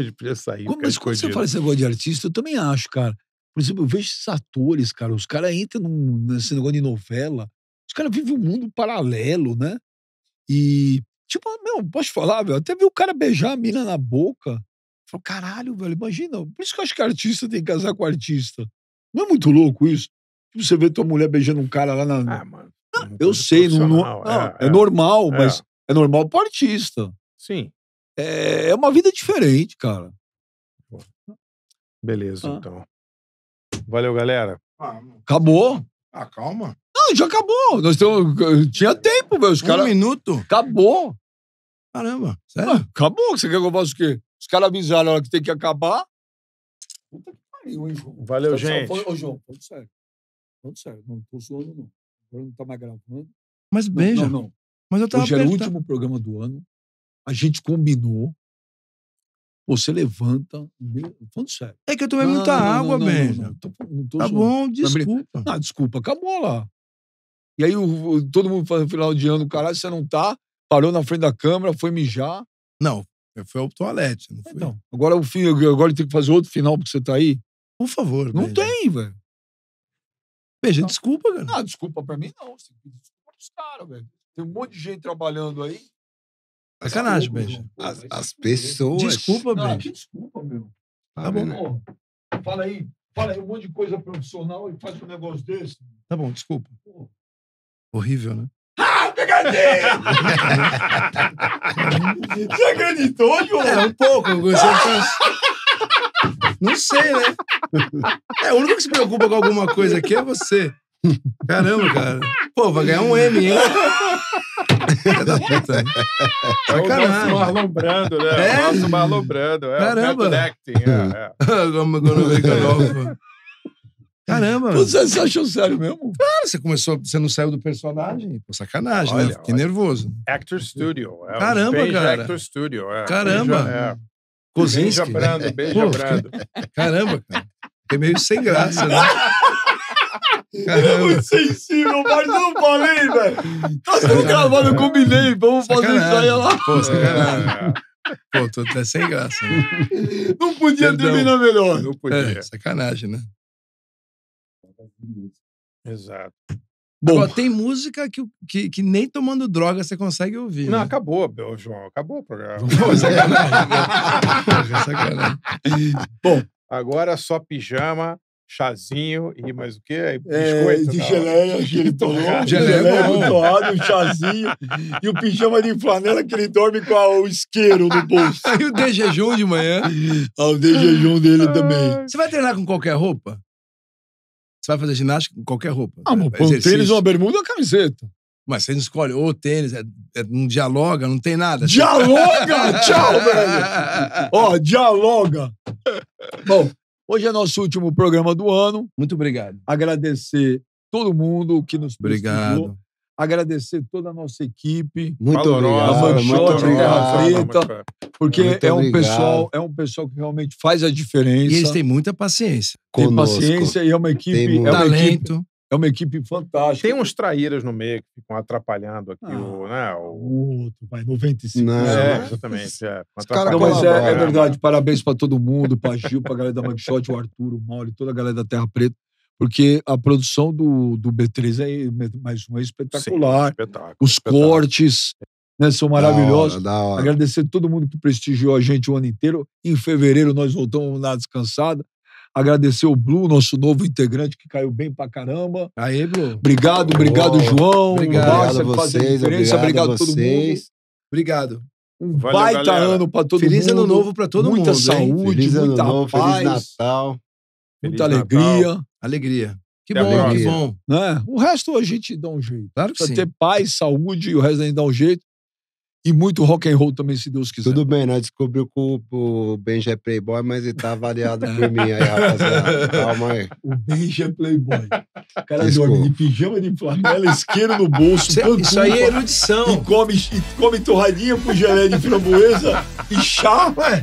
Ele podia sair. Como, mas quando você fala esse negócio de artista, eu também acho, cara. Por exemplo, eu vejo esses atores, cara. Os caras entram num, nesse negócio de novela. Os caras vivem um mundo paralelo, né? E, tipo, ah, meu, posso falar, velho? Até vi o cara beijar a mina na boca. Falei, caralho, velho, imagina. Por isso que eu acho que artista tem que casar com artista. Não é muito louco isso? Tipo, você vê tua mulher beijando um cara lá na. Ah, mano. Não, eu sei, não, não, é, é, é normal, é. mas é normal pro artista. Sim. É, é uma vida diferente, cara. Beleza, ah. então. Valeu, galera. Ah, Acabou. Ah, calma já acabou. Nós temos, tinha tempo, velho. um cara... minuto? Acabou. Caramba, sério? Ué, acabou. Você quer que eu faça o quê? Os caras avisaram a hora que tem que acabar. Puta que pariu, hein, João? Valeu, gente. Só... Ô, João, tudo certo, Tudo certo. Não tô zoando, não. Agora não tá mais gravando. Mas beija. Não, não, não. Mas eu tava Hoje é o último programa do ano. A gente combinou. Você levanta. Tudo falando sério. É que eu tomei não, muita água, Benja. Tá zoando. bom, é desculpa. Ah, desculpa, acabou lá. E aí o, todo mundo fazendo final de ano, caralho, você não tá? Parou na frente da câmera, foi mijar. Não, foi ao toalete. Não foi. Então, agora o fim, agora tem que fazer outro final porque você tá aí? Por favor. Não tem, velho. Beijo. desculpa, cara. Não, ah, desculpa pra mim não. Desculpa pros caras, velho. Tem um monte de gente trabalhando aí. É sacanagem, beijo. As, as, pessoas. Desculpa, beijo. beijo. Desculpa, meu. Tá, tá bom. Fala aí. Fala aí um monte de coisa profissional e faz um negócio desse. Tá bom, desculpa. Pô. Horrível, né? Ah, pegadinha! Você acreditou, João? É, um pouco. Você Não sei, né? É, o único que se preocupa com alguma coisa aqui é você. Caramba, cara. Pô, vai ganhar um M, hein? É da puta. É o nosso Marlon Brando, né? É? O nosso Marlon Brando. É, Caramba. O acting, é, é. Caramba. Pô, você, você achou sério mesmo? Claro, você começou, você não saiu do personagem. Pô, sacanagem, né? olha, né? Fiquei olha. nervoso. Actor Studio. É Caramba, cara. Actor Studio. É. Caramba. É. Kozinski. Beija brando, beija Pô, brando. Caramba, cara. Fiquei meio sem graça, né? Caramba. É muito sensível, mas não falei, velho. Tá sendo gravado, eu combinei. Vamos fazer isso aí, lá. Pô, sacanagem. Pô, tô até sem graça. Né? Não podia Perdão. terminar melhor. Não podia. É, sacanagem, né? Exato. Bom. Agora, tem música que, que, que, nem tomando droga você consegue ouvir. Não, né? acabou, João. Acabou o programa. Né? sacanagem. Bom. Agora só pijama, chazinho e mais o quê? É, biscoito. É, de geleia, giritorrão, geleia, geleia um chazinho e o pijama de flanela que ele dorme com a, o isqueiro no bolso. e o de jejum de manhã. Ah, o de jejum dele também. Você vai treinar com qualquer roupa? Você vai fazer ginástica com qualquer roupa. Ah, mas é põe um tênis, uma bermuda ou camiseta. Mas você não escolhe ou tênis, é, é, não dialoga, não tem nada. Dialoga? Tchau, velho! Ó, dialoga! Bom, hoje é nosso último programa do ano. Muito obrigado. Agradecer todo mundo que nos Obrigado agradecer toda a nossa equipe. Muito obrigado. A Manchote, muito Terra Preta. Porque muito é um, obrigado. pessoal, é um pessoal que realmente faz a diferença. E eles têm muita paciência. Tem Conosco. paciência e é uma equipe. Tem muito é uma talento. Equipe, é uma equipe fantástica. Tem uns traíras no meio que ficam atrapalhando aqui ah, o, né, o. outro, vai, 95. Não. Né? É, exatamente. É, cara, mas é, é, né? verdade. Parabéns para todo mundo, para Gil, para a galera da Mugshot, o Arthur, o Mauro, toda a galera da Terra Preta porque a produção do, do B3 é mais uma é espetacular. Sim, espetáculo, Os espetáculo. cortes né, são maravilhosos. Da hora, da hora. Agradecer a todo mundo que prestigiou a gente o ano inteiro. Em fevereiro nós voltamos na descansada. Agradecer o Blue, nosso novo integrante, que caiu bem pra caramba. Aí, Blue. Obrigado, obrigado, João. Obrigado a vocês. Obrigado, obrigado a todo vocês. mundo. Obrigado. Um Valeu, baita galera. ano pra todo feliz mundo. Feliz ano novo pra todo muita mundo. muita saúde, muita novo, paz. Feliz Natal. Feliz Muita Natal. alegria. Alegria. Que bom, que bom. Né? O resto a gente dá um jeito. Claro que Precisa sim. ter paz, saúde, e o resto a gente dá um jeito. E muito rock and roll também, se Deus quiser. Tudo bem, nós né? descobriu que o, o Benja é playboy, mas ele tá avaliado por mim aí, rapaziada. Calma aí. O Benja é playboy. O cara Desculpa. dorme de pijama de flanela, isqueiro no bolso, é- Cê, Isso aí é erudição. E come, e come torradinha com gelé de framboesa e chá, ué.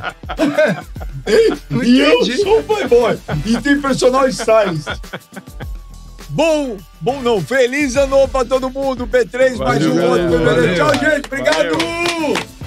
e, e eu sou playboy. E tem personal styles. Bom, bom não, feliz ano novo pra todo mundo. P3, Valeu, mais um outro. Tchau, gente. Obrigado. Valeu.